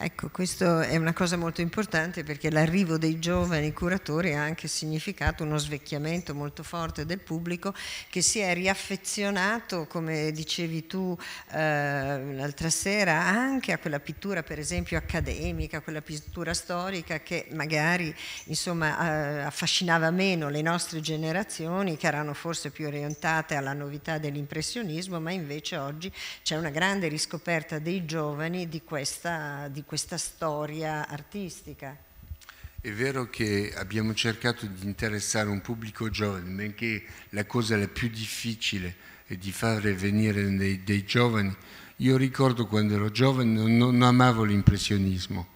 Ecco, questo è una cosa molto importante perché l'arrivo dei giovani curatori ha anche significato uno svecchiamento molto forte del pubblico che si è riaffezionato, come dicevi tu eh, l'altra sera, anche a quella pittura per esempio accademica, quella pittura storica che magari insomma, eh, affascinava meno le nostre generazioni che erano forse più orientate alla novità dell'impressionismo, ma invece oggi c'è una grande riscoperta dei giovani di questa, di questa storia artistica. È vero che abbiamo cercato di interessare un pubblico giovane, benché la cosa la più difficile è di fare venire dei, dei giovani. Io ricordo quando ero giovane non, non amavo l'impressionismo,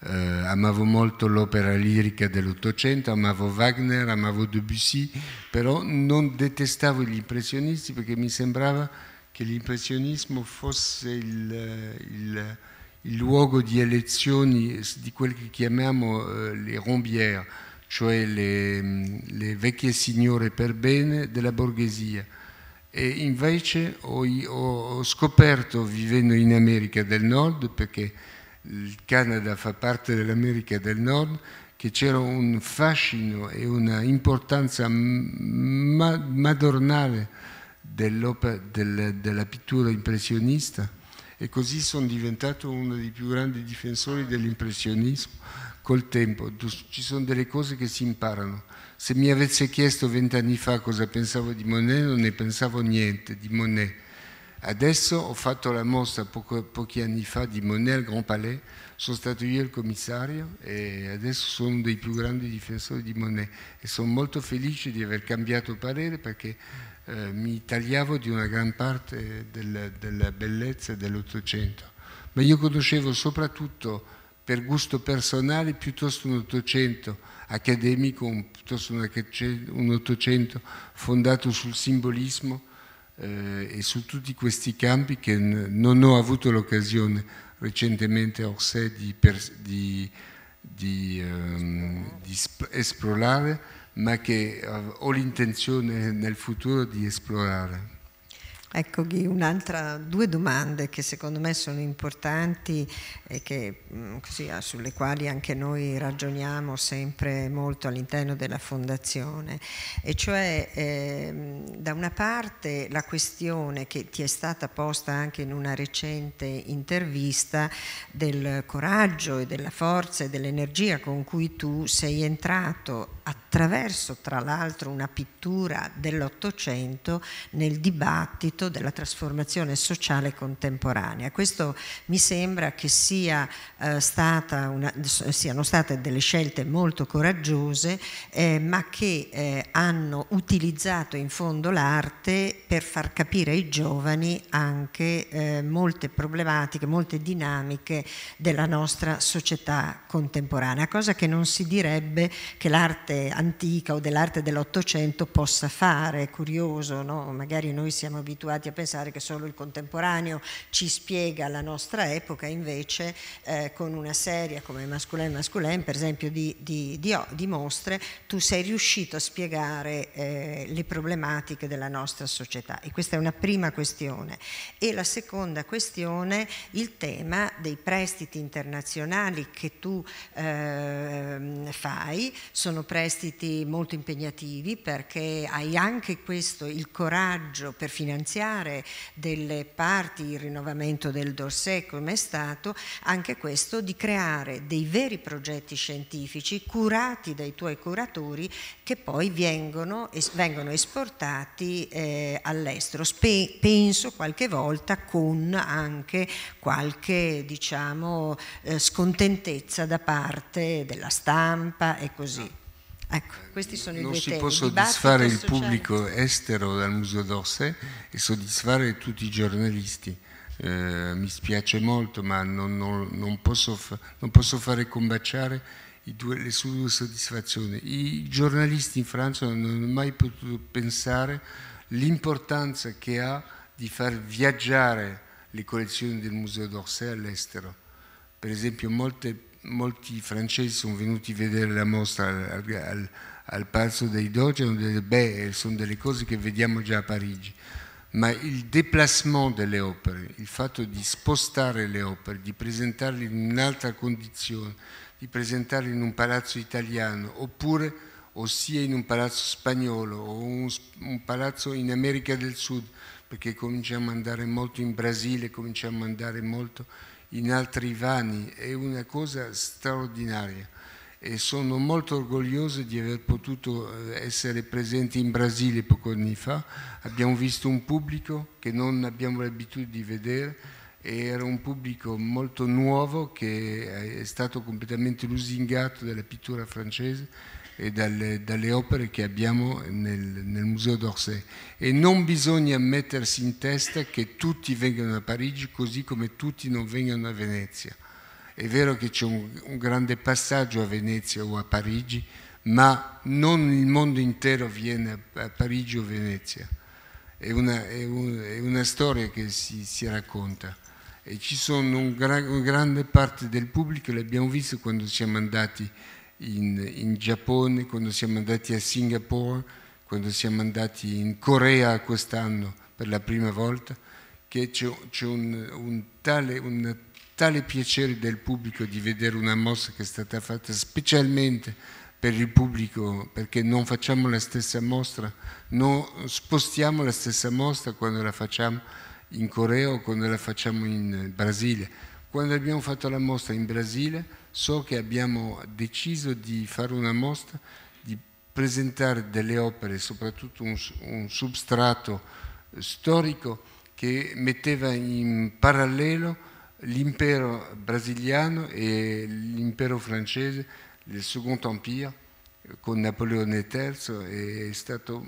eh, amavo molto l'opera lirica dell'Ottocento, amavo Wagner, amavo Debussy, però non detestavo gli impressionisti perché mi sembrava che l'impressionismo fosse il, il il luogo di elezioni di quelle che chiamiamo eh, le rombiere, cioè le, mm, le, vecchie signore per bene della borghesia. E invece ho, ho scoperto, vivendo in America del Nord, perché il Canada fa parte dell'America del Nord, che c'era un fascino e una importanza madornale dell del, della pittura impressionista e così sono diventato uno dei più grandi difensori dell'impressionismo col tempo. Ci sono delle cose che si imparano. Se mi avesse chiesto vent'anni fa cosa pensavo di Monet, non ne pensavo niente di Monet. Adesso ho fatto la mostra poco, pochi anni fa di Monet al Grand Palais, sono stato io il commissario e adesso sono uno dei più grandi difensori di Monet e sono molto felice di aver cambiato parere perché eh, mi tagliavo di una gran parte del, della bellezza dell'Ottocento, ma io conoscevo soprattutto per gusto personale piuttosto un Ottocento accademico, un, piuttosto un Ottocento fondato sul simbolismo eh, e su tutti questi campi che non ho avuto l'occasione recentemente a Orsay di, per, di, di, ehm, di esplorare ma che eh, ho l'intenzione nel futuro di esplorare. Ecco Ghi, un'altra, due domande che secondo me sono importanti e che, mm, così, ah, sulle quali anche noi ragioniamo sempre molto all'interno della Fondazione, e cioè eh, da una parte la questione che ti è stata posta anche in una recente intervista del coraggio e della forza e dell'energia con cui tu sei entrato attraverso tra l'altro una pittura dell'Ottocento nel dibattito momento della trasformazione sociale contemporanea. Questo mi sembra che sia, eh, stata una, siano state delle scelte molto coraggiose, eh, ma che eh, hanno utilizzato in fondo l'arte per far capire ai giovani anche eh, molte problematiche, molte dinamiche della nostra società contemporanea, cosa che non si direbbe che l'arte antica o dell'arte dell'Ottocento possa fare, è curioso, no? magari noi siamo abituati abituati a pensare che solo il contemporaneo ci spiega la nostra epoca, invece eh, con una serie come Masculin Masculin, per esempio di, di, di, di mostre, tu sei riuscito a spiegare eh, le problematiche della nostra società e questa è una prima questione. E la seconda questione, il tema dei prestiti internazionali che tu eh, fai, sono prestiti molto impegnativi perché hai anche questo il coraggio per finanziare ringraziare delle parti, il rinnovamento del Dorsè come è stato, anche questo di creare dei veri progetti scientifici curati dai tuoi curatori che poi vengono, vengono esportati eh, all'estero, Spe penso qualche volta con anche qualche diciamo, eh, scontentezza da parte della stampa e così. Ecco, questi sono non i due temi. Non si può soddisfare il pubblico estero dal Museo d'Orsay e soddisfare tutti i giornalisti. Eh, mi spiace molto, ma non, non, non posso, posso, fare combaciare due, le sue due soddisfazioni. I giornalisti in Francia non hanno mai potuto pensare l'importanza che ha di far viaggiare le collezioni del Museo d'Orsay all'estero. Per esempio, molte molti francesi sono venuti a vedere la mostra al, al, al Palazzo dei Doge e hanno detto beh, sono delle cose che vediamo già a Parigi. Ma il déplacement delle opere, il fatto di spostare le opere, di presentarle in un'altra condizione, di presentarle in un palazzo italiano oppure ossia in un palazzo spagnolo o un, un, palazzo in America del Sud, perché cominciamo ad andare molto in Brasile, cominciamo ad andare molto in altri vani, è una cosa straordinaria e sono molto orgoglioso di aver potuto eh, essere presente in Brasile pochi anni fa. Abbiamo visto un pubblico che non abbiamo l'abitudine di vedere e era un pubblico molto nuovo che eh, è stato completamente lusingato dalla pittura francese e dalle, dalle opere che abbiamo nel, nel Museo d'Orsay. E non bisogna mettersi in testa che tutti vengano a Parigi così come tutti non vengano a Venezia. È vero che c'è un, un grande passaggio a Venezia o a Parigi, ma non il mondo intero viene a, a Parigi o Venezia. È una, è, un, è una, storia che si, si racconta e ci sono un gra- una grande parte del pubblico, l'abbiamo visto quando siamo andati in, in Giappone, quando siamo andati a Singapore, quando siamo andati in Corea quest'anno per la prima volta, che c'è, c'è un, un, tale, un tale piacere del pubblico di vedere una mossa che è stata fatta specialmente per il pubblico, perché non facciamo la stessa mostra, non spostiamo la stessa mostra quando la facciamo in Corea o quando la facciamo in Brasile quando abbiamo fatto la mostra in Brasile, so che abbiamo deciso di fare una mostra, di presentare delle opere, soprattutto un, un substrato storico che metteva in parallelo l'impero brasiliano e l'impero francese, il Second Empire, con Napoleone III è stato,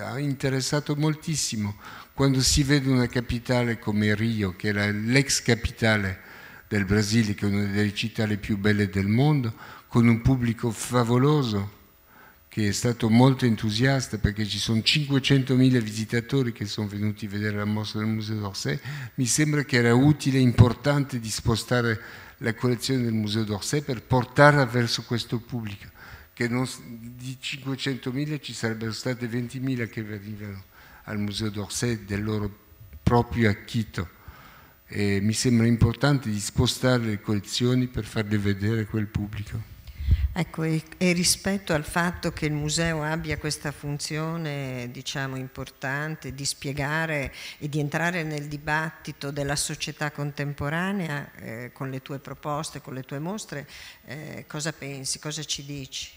ha interessato moltissimo quando si vede una capitale come Rio, che era l'ex capitale del Brasile, che è una delle città le più belle del mondo, con un pubblico favoloso che è stato molto entusiasta perché ci sono 500.000 visitatori che sono venuti a vedere la mostra del Museo d'Orsay, mi sembra che era utile e importante di spostare la collezione del Museo d'Orsay per portarla verso questo pubblico, che non, di 500.000 ci sarebbero state 20.000 che venivano al Museo d'Orsay del loro proprio acchito e mi sembra importante di spostare le collezioni per farle vedere quel pubblico. Ecco, e, e, rispetto al fatto che il museo abbia questa funzione, diciamo, importante di spiegare e di entrare nel dibattito della società contemporanea eh, con le tue proposte, con le tue mostre, eh, cosa pensi, cosa ci dici?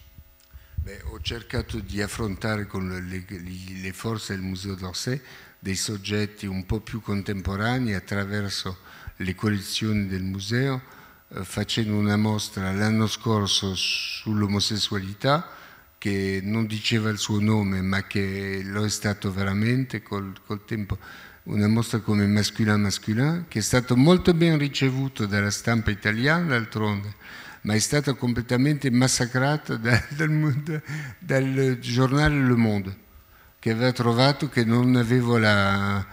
Beh, ho cercato di affrontare con le, le, le forze del Museo d'Orsay dei soggetti un po' più contemporanei attraverso le collezioni del museo, eh, facendo una mostra l'anno scorso sull'omosessualità che non diceva il suo nome ma che lo è stato veramente col, col tempo una mostra come Masculin Masculin, che è stato molto ben ricevuto dalla stampa italiana d'altronde, ma è stata completamente massacrata dal, dal, dal giornale Le Monde che aveva trovato che non avevo la,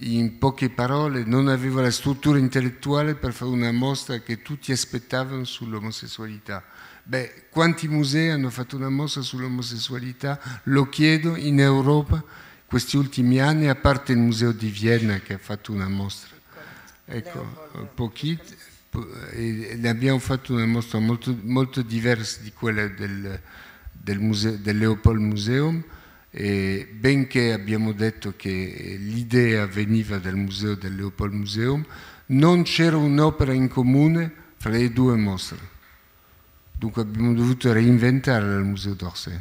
in poche parole, non avevo la struttura intellettuale per fare una mostra che tutti aspettavano sull'omosessualità. Beh, quanti musei hanno fatto una mostra sull'omosessualità? Lo chiedo in Europa questi ultimi anni, a parte il museo di Vienna che ha fatto una mostra. Ecco, pochi, ne abbiamo fatto una mostra molto, molto diversa di quella del, del, museo, del Leopold Museum e benché abbiamo detto che l'idea veniva dal museo del Leopold Museum, non c'era un'opera in comune fra le due mostre. Dunque abbiamo dovuto reinventare il museo d'Orsay.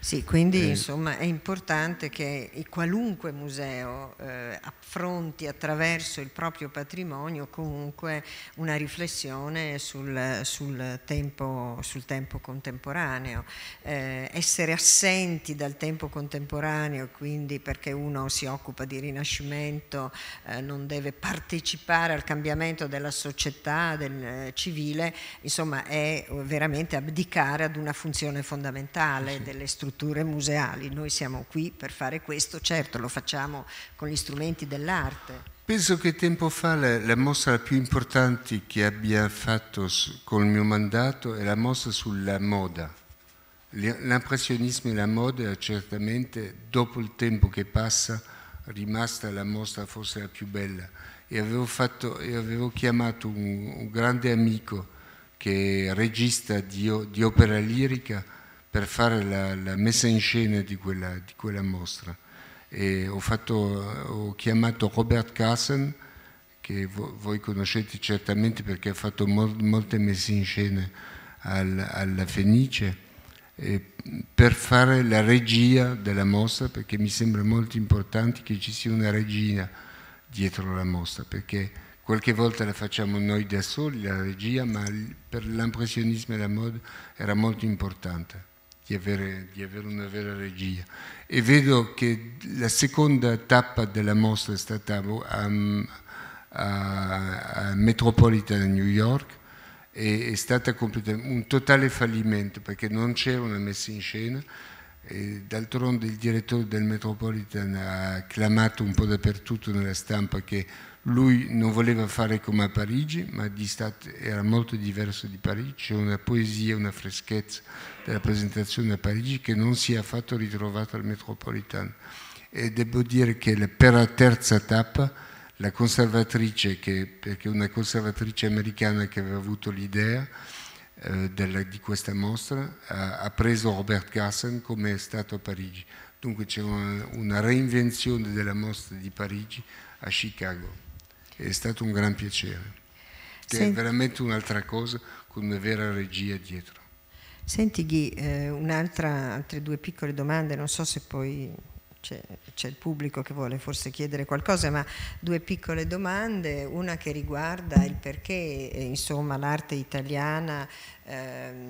Sì, quindi eh. insomma è importante che qualunque museo eh, affronti attraverso il proprio patrimonio comunque una riflessione sul, sul, tempo, sul tempo, contemporaneo. Eh, essere assenti dal tempo contemporaneo, quindi perché uno si occupa di rinascimento, eh, non deve partecipare al cambiamento della società del, eh, civile, insomma è veramente abdicare ad una funzione fondamentale sì. delle strutture museali. Noi siamo qui per fare questo, certo lo facciamo con gli strumenti della dell'arte. Penso che tempo fa la, la, mostra più importante che abbia fatto su, col mio mandato è la mostra sulla moda. L'impressionismo e la moda è certamente, dopo il tempo che passa, rimasta la mostra forse la più bella. E avevo, fatto, e avevo chiamato un, un, grande amico che è regista di, di opera lirica per fare la, la, messa in scena di quella, di quella mostra e ho, fatto, ho chiamato Robert Carson che voi conoscete certamente perché ha fatto molte messe in scena alla Fenice per fare la regia della mostra perché mi sembra molto importante che ci sia una regia dietro la mostra perché qualche volta la facciamo noi da soli la regia ma per l'impressionismo e la moda era molto importante di avere, di avere una vera regia. E vedo che la seconda tappa della mostra è stata a, um, a, a Metropolitan New York e è, stata un totale fallimento perché non c'era una messa in scena. d'altronde il direttore del Metropolitan ha acclamato un po' dappertutto nella stampa che lui non voleva fare come a Parigi, ma era molto diverso di Parigi, c'è una poesia, una freschezza della presentazione a Parigi che non si è affatto ritrovato al Metropolitan. E devo dire che per la terza tappa la conservatrice, che, perché una conservatrice americana che aveva avuto l'idea eh, di questa mostra, ha, ha preso Robert Gassen come è stato a Parigi. Dunque c'è una, una, reinvenzione della mostra di Parigi a Chicago. È stato un gran piacere, che sì. è veramente un'altra cosa con una vera regia dietro. Senti Ghi, eh, un'altra, altre due piccole domande, non so se poi c'è, c'è, il pubblico che vuole forse chiedere qualcosa, ma due piccole domande, una che riguarda il perché eh, insomma, l'arte italiana Ehm,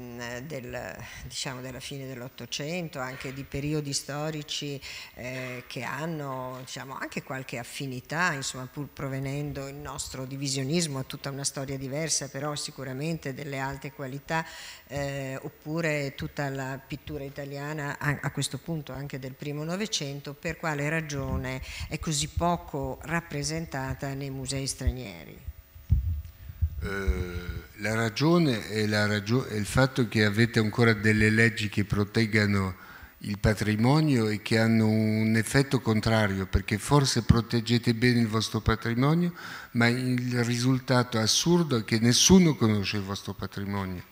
del, diciamo della fine dell'Ottocento, anche di periodi storici eh, che hanno diciamo, anche qualche affinità, insomma, pur provenendo il nostro divisionismo a tutta una storia diversa, però sicuramente delle alte qualità, eh, oppure tutta la pittura italiana a questo punto anche del primo Novecento, per quale ragione è così poco rappresentata nei musei stranieri? Eh, la ragione è il fatto che avete ancora delle leggi che proteggano il patrimonio e che hanno un effetto contrario, perché forse proteggete bene il vostro patrimonio, ma il risultato assurdo è che nessuno conosce il vostro patrimonio.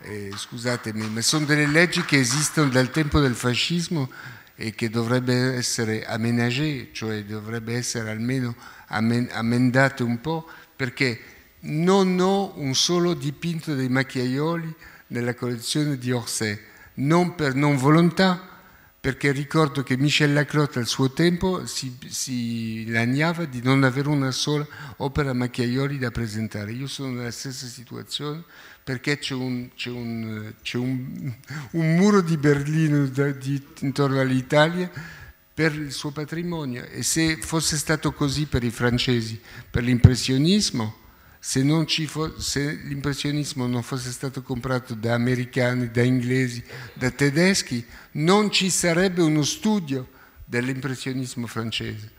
Eh, scusatemi, ma sono delle leggi che esistono dal tempo del fascismo e che dovrebbero essere amenagate, cioè dovrebbero essere almeno amendate un po', perché non ho un solo dipinto dei macchiaioli nella collezione di Orsay, non per non volontà, perché ricordo che Michel Lacrotte al suo tempo si, si, lagnava di non avere una sola opera Macchiaioli da presentare. Io sono nella stessa situazione perché c'è un, un, un, un, muro di Berlino da, di, intorno all'Italia per il suo patrimonio e se fosse stato così per i francesi, per l'impressionismo, se, se l'impressionismo non fosse stato comprato da americani, da inglesi, da tedeschi, non ci sarebbe uno studio dell'impressionismo francese.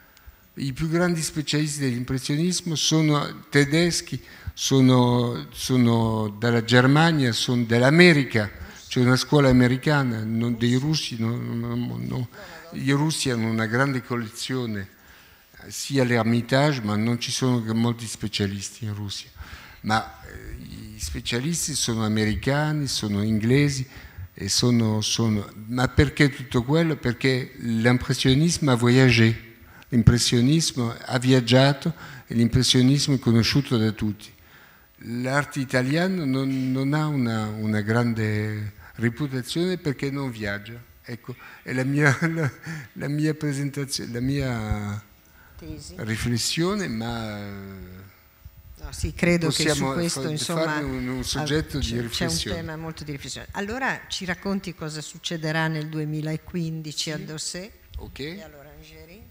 I più grandi specialisti dell'impressionismo sono tedeschi, sono, sono dalla Germania, sono dell'America, c'è una scuola americana, non, dei russi, no, no, no, i russi hanno una grande collezione sia l'Ermitage, ma non ci sono che molti specialisti in Russia, ma gli eh, specialisti sono americani, sono inglesi, sono, sono... ma perché tutto quello? Perché l'impressionismo ha voyagé, l'impressionismo ha viaggiato e l'impressionismo è conosciuto da tutti. L'arte italiana non, non ha una, una, grande reputazione perché non viaggia. Ecco, è la mia, la, la mia presentazione, la mia tesi. Riflessione, ma... No, sì, credo che su questo far, insomma, un, un soggetto di riflessione. C'è un tema molto di riflessione. Allora ci racconti cosa succederà nel 2015 sì. a Dossé okay. e all'Orangerie?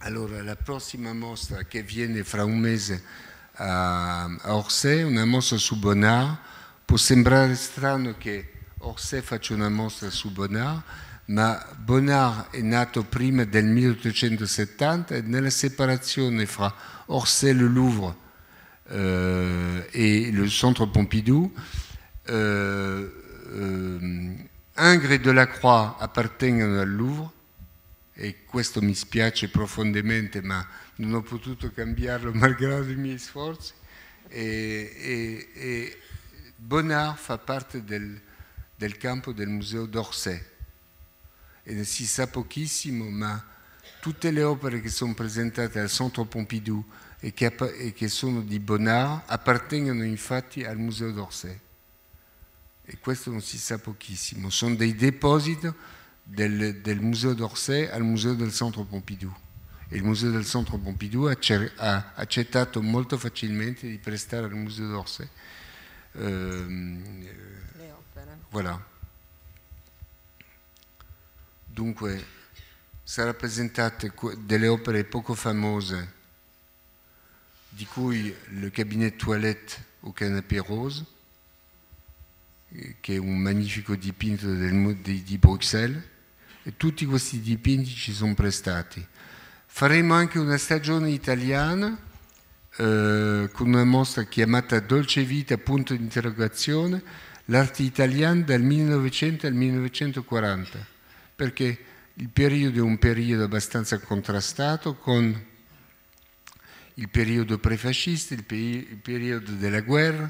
Allora, la prossima mostra che viene fra un mese a, a Orsay, una mostra su Bonnard, può sembrare strano che Orsay faccia una mostra su Bonnard, ma Bonnard è nato prima del 1870 e nella separazione fra Orsay-le-Louvre eh, e il centro Pompidou, eh, eh, Ingres e Delacroix appartengono al Louvre e questo mi spiace profondamente, ma non ho potuto cambiarlo malgrado i miei sforzi. E, e, e Bonnard fa parte del, del campo del museo d'Orsay e si sa pochissimo, ma tutte le opere che sono presentate al Centro Pompidou e che, e che sono di Bonnard appartengono infatti al Museo d'Orsay. E questo non si sa pochissimo. Sono dei depositi del, del Museo d'Orsay al Museo del Centro Pompidou. E il Museo del Centro Pompidou ha, ha accettato molto facilmente di prestare al Museo d'Orsay. Ehm, le opere. voilà. Dunque, sarà presentate delle opere poco famose, di cui Le cabinet toilette au canapé rose, eh, che è un magnifico dipinto del, di, di Bruxelles, e tutti questi dipinti ci sono prestati. Faremo anche una stagione italiana eh, con una mostra chiamata Dolce Vita, punto di interrogazione, l'arte italiana dal 1900 al 1940 perché il periodo è un periodo abbastanza contrastato con il periodo prefascista, il, il periodo della guerra,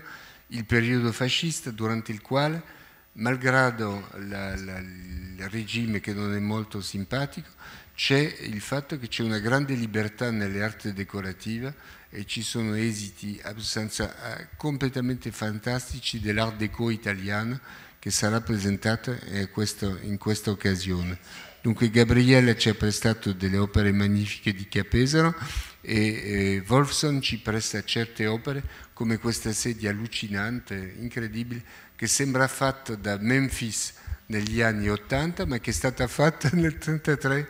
il periodo fascista durante il quale, malgrado la, la, il regime che non è molto simpatico, c'è il fatto che c'è una grande libertà nelle arti decorative e ci sono esiti abbastanza eh, completamente fantastici dell'art déco italiana che sarà presentata eh, in questa occasione. Dunque Gabriele ci ha prestato delle opere magnifiche di Chiapesaro e eh, Wolfson ci presta certe opere come questa sedia allucinante, incredibile, che sembra fatta da Memphis negli anni 80 ma che è stata fatta nel 1933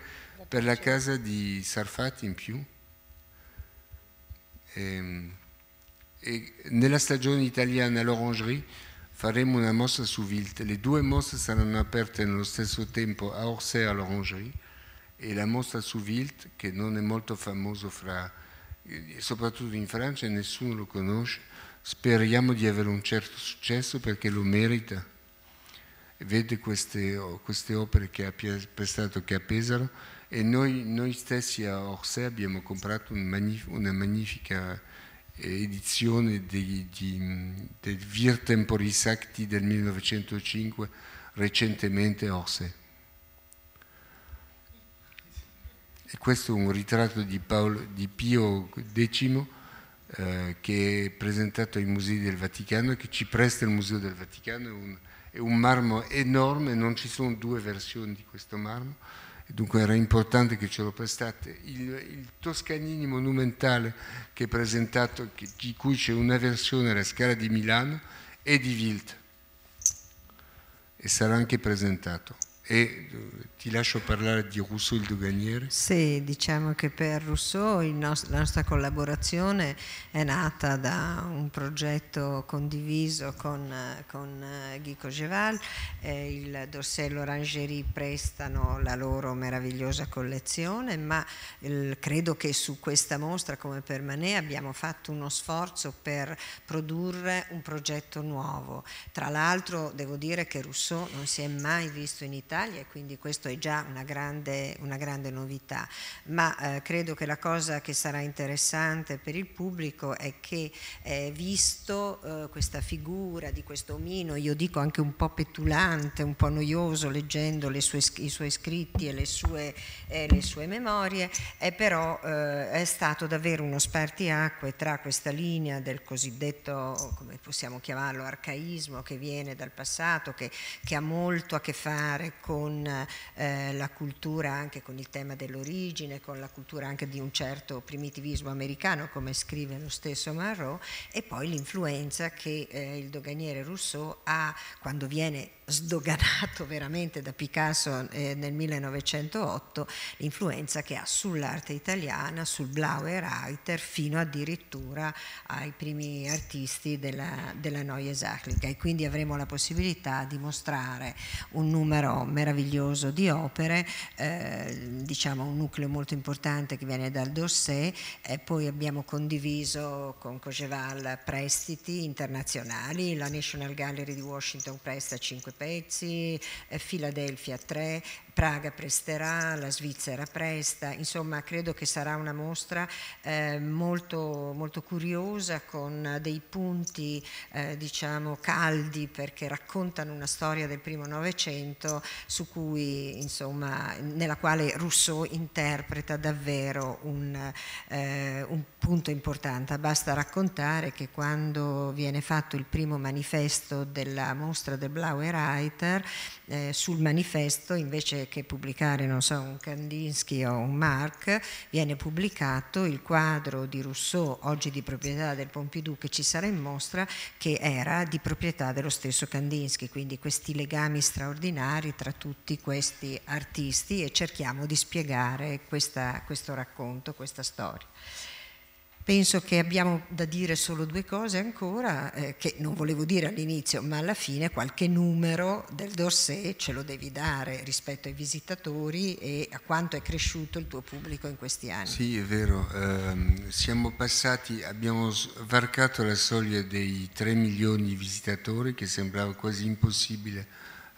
per la casa di Sarfati in più. E, ehm, e nella stagione italiana all'Orangerie faremo una mostra su Vilt. Le due mostre saranno aperte nello stesso tempo a Orsay e all'Orangerie e la mostra su Vilt, che non è molto famosa fra, eh, soprattutto in Francia e nessuno lo conosce, speriamo di avere un certo successo perché lo merita. Vede queste, queste opere che ha prestato che a Pesaro e noi, noi stessi a Orsay abbiamo comprato un magnif una magnifica edizione di, di, del Wir Temporis Acti del 1905, recentemente Orsay. E questo è un ritratto di, Paolo, di Pio X eh, che è presentato ai musei del Vaticano e che ci presta il Museo del Vaticano, è un, è un marmo enorme, non ci sono due versioni di questo marmo, dunque era importante che ce lo prestate. Il, il Toscanini monumentale che è presentato, che, di cui c'è una versione alla Scala di Milano, è di Wilt e sarà anche presentato. E eh, ti lascio parlare di Rousseau il doganiere. Sì, diciamo che per Rousseau nostro, la nostra collaborazione è nata da un progetto condiviso con, con eh, Guy Cogeval, eh, il Dorset e l'Orangerie prestano la loro meravigliosa collezione, ma eh, credo che su questa mostra come per Manet abbiamo fatto uno sforzo per produrre un progetto nuovo. Tra l'altro devo dire che Rousseau non si è mai visto in Italia Italia e quindi questo è già una grande, una grande novità, ma eh, credo che la cosa che sarà interessante per il pubblico è che eh, visto eh, questa figura di questo omino, io dico anche un po' petulante, un po' noioso leggendo sue, i suoi scritti e le sue, eh, le sue memorie, è però eh, è stato davvero uno spartiacque tra questa linea del cosiddetto, come possiamo chiamarlo, arcaismo che viene dal passato, che, che ha molto a che fare con con eh, la cultura anche con il tema dell'origine, con la cultura anche di un certo primitivismo americano come scrive lo stesso Marot e poi l'influenza che eh, il doganiere Rousseau ha quando viene sdoganato veramente da Picasso eh, nel 1908 l'influenza che ha sull'arte italiana, sul Blaue Blauerreiter, fino addirittura ai primi artisti della, della Neue Sachlica e quindi avremo la possibilità di mostrare un numero meraviglioso di opere, eh, diciamo un nucleo molto importante che viene dal Dorset, eh, poi abbiamo condiviso con Cogeval prestiti internazionali, la National Gallery di Washington presta 5 pezzi, eh, Philadelphia 3, Praga presterà, la Svizzera presta, insomma credo che sarà una mostra eh, molto, molto, curiosa con dei punti eh, diciamo caldi perché raccontano una storia del primo Novecento su cui insomma nella quale Rousseau interpreta davvero un, eh, un punto importante. Basta raccontare che quando viene fatto il primo manifesto della mostra del Blaue Reiter eh, sul manifesto invece che pubblicare, non so, un Kandinsky o un Marx, viene pubblicato il quadro di Rousseau, oggi di proprietà del Pompidou, che ci sarà in mostra, che era di proprietà dello stesso Kandinsky, quindi questi legami straordinari tra tutti questi artisti e cerchiamo di spiegare questa, questo racconto, questa storia. Penso che abbiamo da dire solo due cose ancora, eh, che non volevo dire all'inizio, ma alla fine qualche numero del dossier ce lo devi dare rispetto ai visitatori e a quanto è cresciuto il tuo pubblico in questi anni. Sì, è vero, eh, siamo passati, abbiamo varcato la soglia dei 3 milioni di visitatori che sembrava quasi impossibile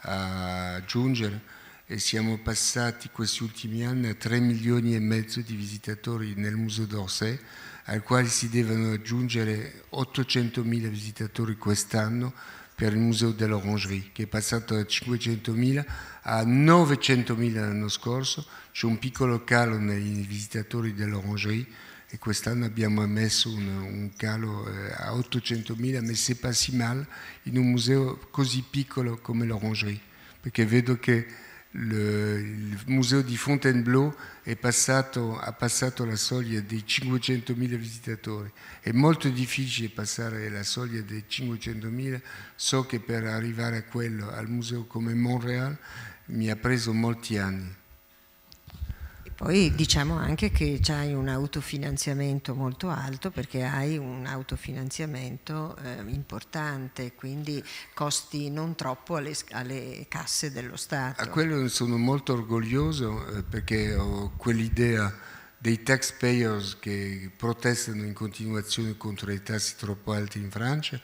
raggiungere e siamo passati questi ultimi anni a 3 milioni e mezzo di visitatori nel Museo d'Orsay ai quali si devono aggiungere 800.000 visitatori quest'anno per il Museo dell'Orangerie, che è passato da 500.000 a 900.000 l'anno scorso. C'è un piccolo calo nei visitatori dell'Orangerie e quest'anno abbiamo emesso un, un calo eh, a 800.000, ma se passi male in un museo così piccolo come l'Orangerie, perché vedo che le, il museo di Fontainebleau passato, ha passato la soglia dei 500.000 visitatori. È molto difficile passare la soglia dei 500.000, so che per arrivare a quello, al museo come Montreal, mi ha preso molti anni. Poi diciamo anche che hai un autofinanziamento molto alto perché hai un autofinanziamento eh, importante, quindi costi non troppo alle, alle, casse dello Stato. A quello sono molto orgoglioso eh, perché ho quell'idea dei taxpayers che protestano in continuazione contro i tassi troppo alti in Francia,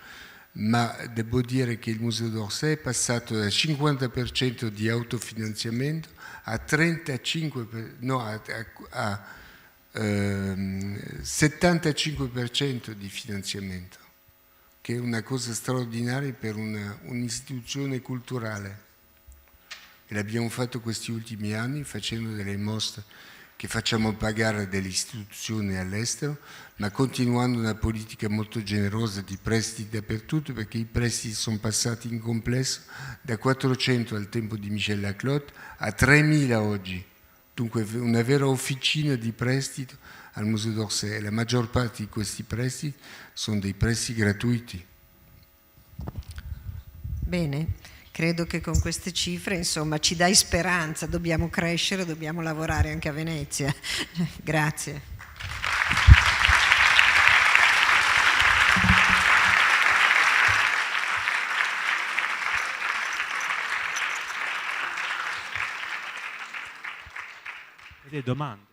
ma devo dire che il Museo d'Orsay è passato dal 50% di autofinanziamento a 35, no, a, a, ehm, 75% di finanziamento, che è una cosa straordinaria per un'istituzione culturale. E l'abbiamo fatto questi ultimi anni facendo delle mostre che facciamo pagare delle istituzioni all'estero, ma continuando una politica molto generosa di prestiti dappertutto, perché i prestiti sono passati in complesso da 400 al tempo di Michel Laclotte a 3.000 oggi, dunque una vera officina di prestito al Museo d'Orsay. e La maggior parte di questi prestiti sono dei prestiti gratuiti. Bene, credo che con queste cifre insomma, ci dai speranza, dobbiamo crescere, dobbiamo lavorare anche a Venezia. Grazie. delle domande.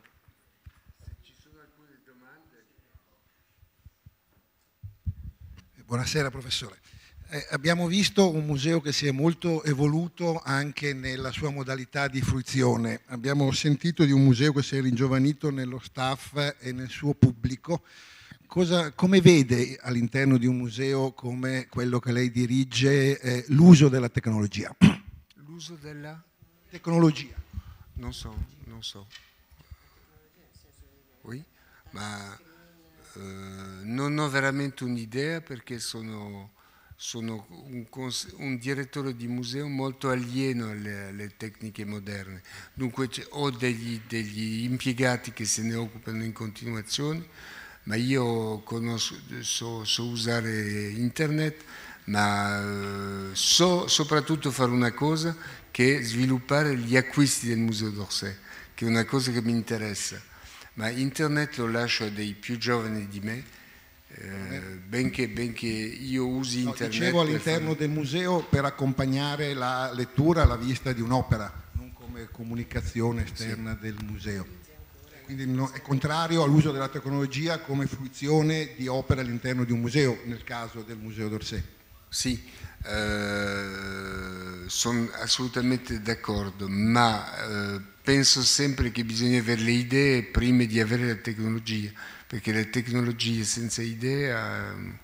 Eh, buonasera professore. Eh, abbiamo visto un museo che si è molto evoluto anche nella sua modalità di fruizione. Abbiamo sentito di un museo che si è ringiovanito nello staff e nel suo pubblico. Cosa, come vede all'interno di un museo come quello che lei dirige eh, l'uso della tecnologia? L'uso della tecnologia. Non so, non so. Oui, ma eh, non ho veramente un'idea perché sono, sono un, un, direttore di museo molto alieno alle, alle tecniche moderne. Dunque ho degli, degli, impiegati che se ne occupano in continuazione, ma io conosco, so, so usare internet, ma eh, so soprattutto fare una cosa che è sviluppare gli acquisti del Museo d'Orsay, che è una cosa che mi interessa ma internet lo lascio a dei più giovani di me, eh, benché, benché, io usi internet. No, dicevo all'interno fare... del museo per accompagnare la lettura, la vista di un'opera, non come comunicazione esterna sì. del museo. Quindi no, è contrario all'uso della tecnologia come fruizione di opere all'interno di un museo, nel caso del Museo d'Orsay. Sì, eh, sono assolutamente d'accordo, ma eh, penso sempre che bisogna avere le idee prima di avere la tecnologia, perché la tecnologia senza idea eh,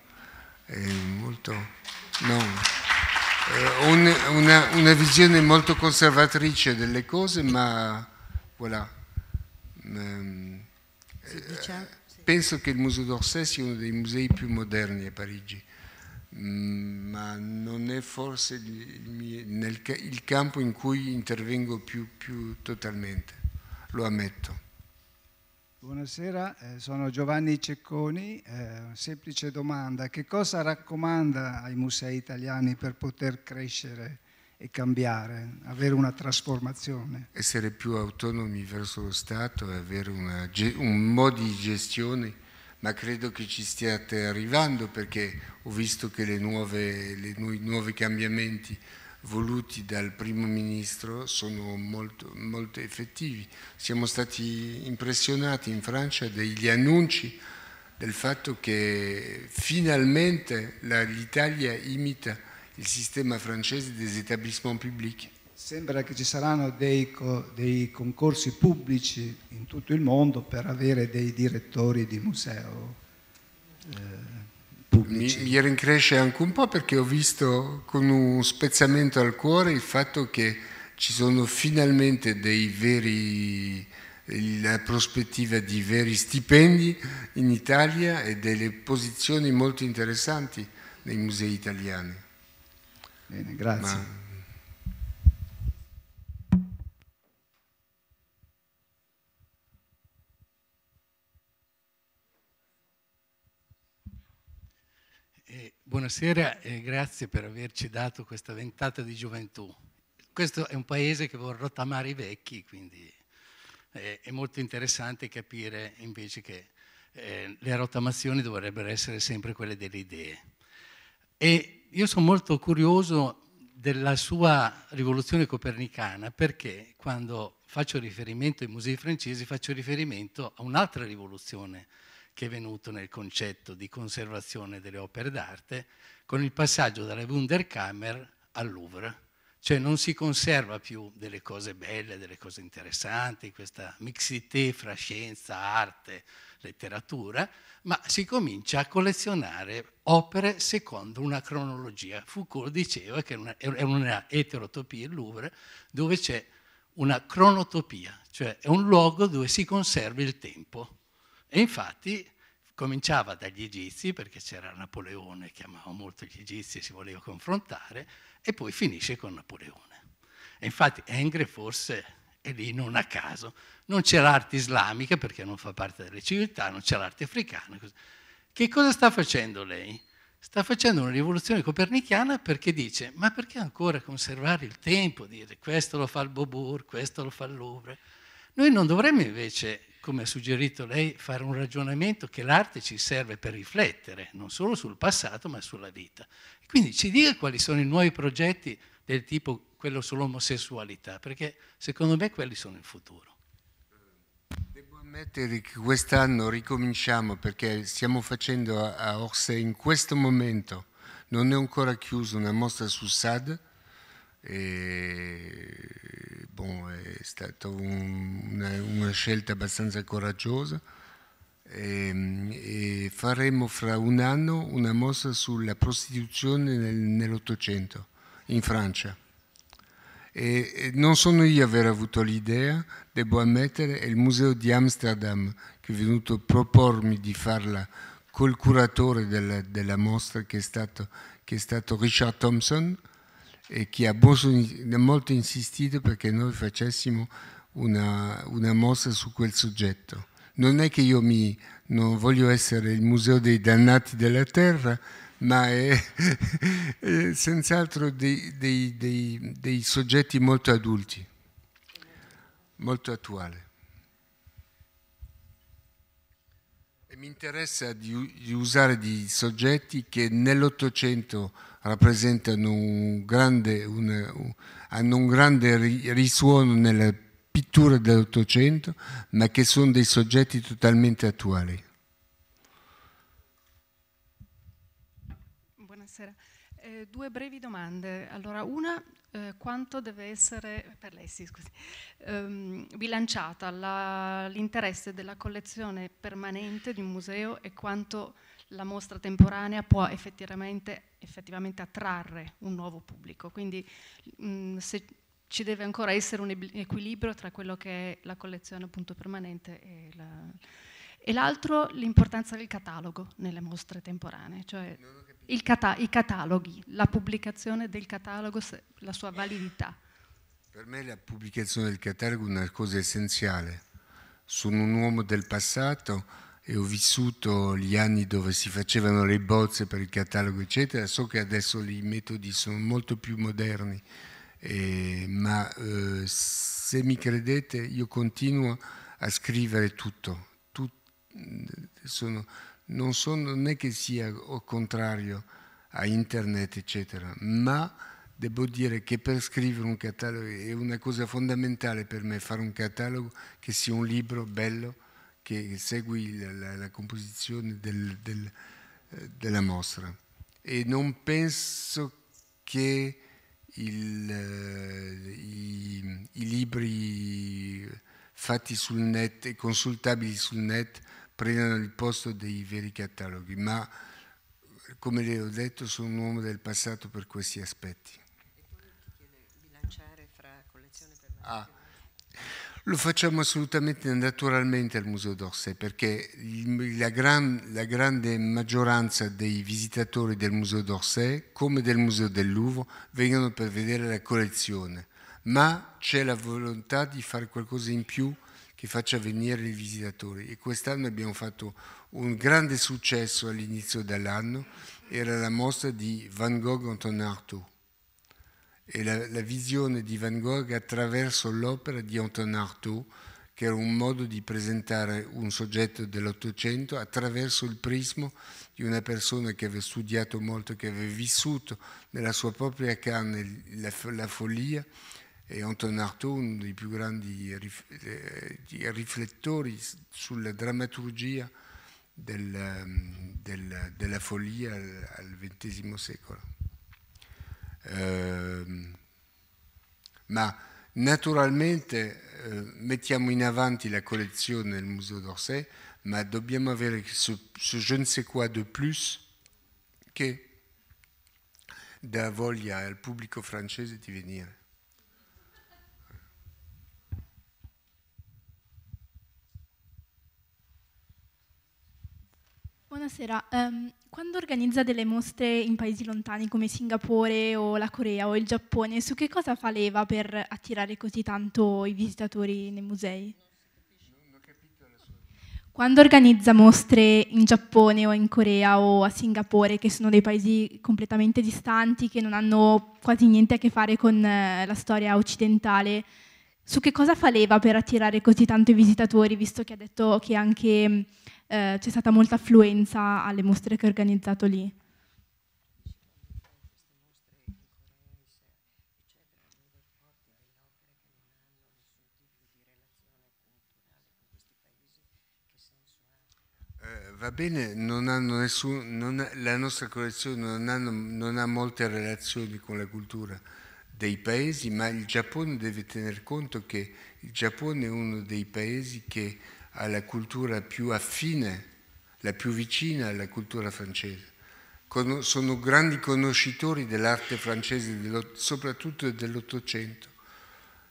è molto... No. Eh, una, una, una, visione molto conservatrice delle cose, ma voilà. Ehm, penso che il Museo d'Orsay sia uno dei musei più moderni a Parigi. Mm, ma non è forse il, mio, nel, il campo in cui intervengo più, più totalmente, lo ammetto. Buonasera, eh, sono Giovanni Cecconi, eh, semplice domanda, che cosa raccomanda ai musei italiani per poter crescere e cambiare, avere una trasformazione? Essere più autonomi verso lo Stato e avere una, un modo di gestione ma credo che ci stiate arrivando perché ho visto che i nuovi cambiamenti voluti dal primo ministro sono molto, molto, effettivi. Siamo stati impressionati in Francia degli annunci del fatto che finalmente l'Italia imita il sistema francese degli établissements pubblici sembra che ci saranno dei, co dei, concorsi pubblici in tutto il mondo per avere dei direttori di museo eh, pubblici. Mi, mi rincresce anche un po' perché ho visto con un spezzamento al cuore il fatto che ci sono finalmente dei veri la prospettiva di veri stipendi in Italia e delle posizioni molto interessanti nei musei italiani. Bene, grazie. Ma Buonasera e grazie per averci dato questa ventata di gioventù. Questo è un paese che vuole rottamare i vecchi, quindi è, molto interessante capire invece che eh, le rottamazioni dovrebbero essere sempre quelle delle idee. E io sono molto curioso della sua rivoluzione copernicana perché quando faccio riferimento ai musei francesi faccio riferimento a un'altra rivoluzione copernicana che è venuto nel concetto di conservazione delle opere d'arte con il passaggio dalla Wunderkammer al Louvre. Cioè non si conserva più delle cose belle, delle cose interessanti, questa mixité fra scienza, arte, letteratura, ma si comincia a collezionare opere secondo una cronologia. Foucault diceva che è una eterotopia il Louvre dove c'è una cronotopia, cioè è un luogo dove si conserva il tempo e infatti cominciava dagli Egizi, perché c'era Napoleone che amava molto gli Egizi e si voleva confrontare, e poi finisce con Napoleone. E infatti Engre forse è lì non a caso, non c'è l'arte islamica perché non fa parte delle civiltà, non c'è l'arte africana. Che cosa sta facendo lei? Sta facendo una rivoluzione copernicana perché dice ma perché ancora conservare il tempo, dire questo lo fa il Bobur, questo lo fa il Louvre? Noi non dovremmo invece come ha suggerito lei, fare un ragionamento che l'arte ci serve per riflettere, non solo sul passato ma sulla vita. Quindi ci dica quali sono i nuovi progetti del tipo quello sull'omosessualità, perché secondo me quelli sono il futuro. Devo ammettere che quest'anno ricominciamo perché stiamo facendo a Orsay in questo momento, non è ancora chiusa una mostra su SAD, e, bon, è stata un, una, una, scelta abbastanza coraggiosa e, ehm, e, faremo fra un anno una mossa sulla prostituzione nel, nell'Ottocento in Francia. E, e non sono io ad aver avuto l'idea, devo ammettere, è il museo di Amsterdam che è venuto a propormi di farla col curatore della, della mostra che è, stato, che è stato Richard Thompson e che ha molto insistito perché noi facessimo una, una mossa su quel soggetto. Non è che io mi, non voglio essere il museo dei dannati della terra, ma è, è senz'altro dei, dei, dei, dei soggetti molto adulti, molto attuali. mi interessa di, di usare di soggetti che nell'Ottocento rappresentano un grande, un, un, hanno un grande risuono nella pittura dell'Ottocento, ma che sono dei soggetti totalmente attuali. Buonasera. Eh, due brevi domande. Allora, una eh, quanto deve essere per lei, sì, scusi, ehm, bilanciata l'interesse della collezione permanente di un museo e quanto la mostra temporanea può effettivamente, effettivamente attrarre un nuovo pubblico. Quindi mh, mm, se ci deve ancora essere un equilibrio tra quello che è la collezione appunto permanente e la, e l'altro l'importanza del catalogo nelle mostre temporanee. Cioè... No, no, cata i cataloghi, la pubblicazione del catalogo, la sua validità. Per me la pubblicazione del catalogo è una cosa essenziale. Sono un uomo del passato e ho vissuto gli anni dove si facevano le bozze per il catalogo, eccetera. So che adesso i metodi sono molto più moderni, eh, ma eh, se mi credete io continuo a scrivere tutto. Tut sono, non, sono, non è che sia contrario a internet, eccetera, ma devo dire che per scrivere un catalogo è una cosa fondamentale per me fare un catalogo che sia un libro bello che segui la, la, la composizione del, del, eh, della mostra e non penso che il, eh, i, i libri fatti sul net e consultabili sul net prendano il posto dei veri cataloghi, ma come le ho detto sono un uomo del passato per questi aspetti. E poi ti bilanciare fra collezione permanente? Ah, lo facciamo assolutamente naturalmente al Museo d'Orsay perché la, gran, la grande maggioranza dei visitatori del Museo d'Orsay come del Museo del Louvre vengono per vedere la collezione ma c'è la volontà di fare qualcosa in più che faccia venire i visitatori e quest'anno abbiamo fatto un grande successo all'inizio dell'anno, era la mostra di Van Gogh Anton Artaud e la, la visione di Van Gogh attraverso l'opera di Anton Artaud che era un modo di presentare un soggetto dell'Ottocento attraverso il prisma di una persona che aveva studiato molto, che aveva vissuto nella sua propria carne la, la follia e Anton Artaud, uno dei più grandi eh, riflettori sulla drammaturgia del, ehm, del, della follia al, XX secolo. Eh, ma naturalmente eh, mettiamo in avanti la collezione del Museo d'Orsay, ma dobbiamo avere ce, ce je ne sais quoi de plus che dà voglia al pubblico francese di venire. Buonasera, um, quando organizza delle mostre in paesi lontani come Singapore o la Corea o il Giappone, su che cosa fa leva per attirare così tanto i visitatori nei musei? Quando organizza mostre in Giappone o in Corea o a Singapore, che sono dei paesi completamente distanti, che non hanno quasi niente a che fare con eh, la storia occidentale, su che cosa fa leva per attirare così tanto i visitatori, visto che ha detto che anche eh, c'è stata molta affluenza alle mostre che ho organizzato lì. Eh, va bene, non nessun, non, la nostra collezione non, hanno, non, ha molte relazioni con la cultura dei paesi, ma il Giappone deve tener conto che il Giappone è uno dei paesi che alla cultura più affine, la più vicina alla cultura francese. Con, sono grandi conoscitori dell'arte francese, dello, soprattutto dell'Ottocento,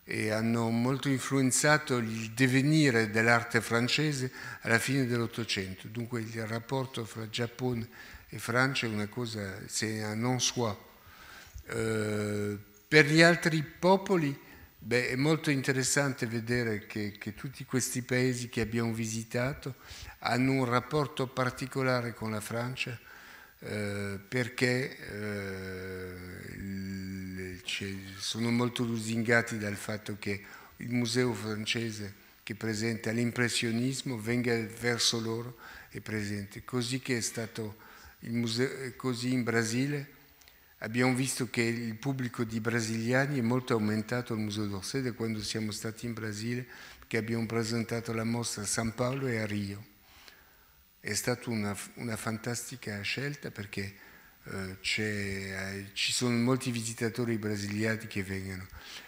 e hanno molto influenzato il divenire dell'arte francese alla fine dell'Ottocento. Dunque il rapporto fra Giappone e Francia è una cosa, se non so. Eh, per gli altri popoli Beh, è molto interessante vedere che, che tutti questi paesi che abbiamo visitato hanno un rapporto particolare con la Francia, eh, perché eh, il, sono molto lusingati dal fatto che il museo francese che presenta l'impressionismo venga verso loro e presente, così che è stato museo, così in Brasile Abbiamo visto che il pubblico di brasiliani è molto aumentato al Museo d'Orsay da quando siamo stati in Brasile, perché abbiamo presentato la mostra a San Paolo e a Rio. È stata una, una fantastica scelta perché eh, eh, ci sono molti visitatori brasiliani che vengono.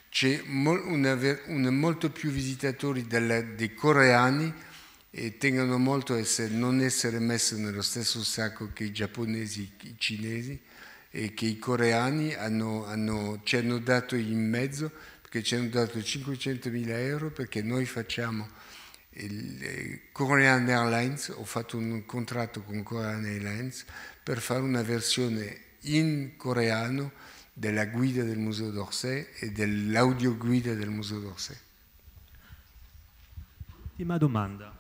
C'è mol, una, una, molto più visitatori della, dei coreani e tengono molto a essere, non essere messi nello stesso sacco che i giapponesi, e i cinesi e che i coreani hanno, hanno, ci hanno dato in mezzo, perché ci hanno dato 500.000 euro perché noi facciamo il eh, Korean Airlines, ho fatto un contratto con Korean Airlines per fare una versione in coreano della guida del Museo d'Orsay e dell'audioguida del Museo d'Orsay. Ultima domanda.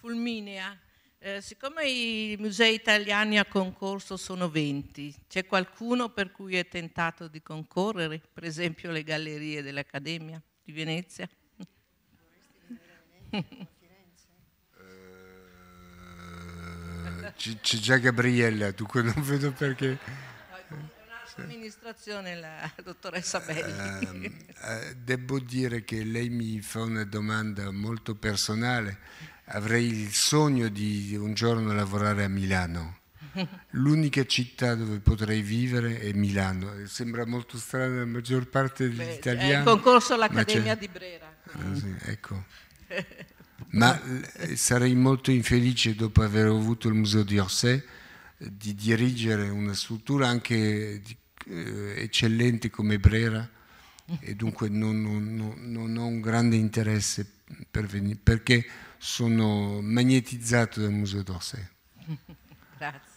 Fulminea eh, siccome i musei italiani a concorso sono 20, c'è qualcuno per cui è tentato di concorrere, per esempio le gallerie dell'Accademia di Venezia? Eh, c'è già Gabriella, dunque non vedo perché. Amministrazione, la dottoressa Belli. Uh, uh, devo dire che lei mi fa una domanda molto personale avrei il sogno di un giorno lavorare a Milano. L'unica città dove potrei vivere è Milano. Sembra molto strano la maggior parte degli Beh, italiani. È il concorso all'Accademia di Brera. Ah, sì, ecco. ma eh, sarei molto infelice dopo aver avuto il museo di Orsay eh, di dirigere una struttura anche eh, eccellente come Brera e dunque non, non, non ho un grande interesse per venire, perché sono magnetizzato dal Museo d'Orsay. Grazie.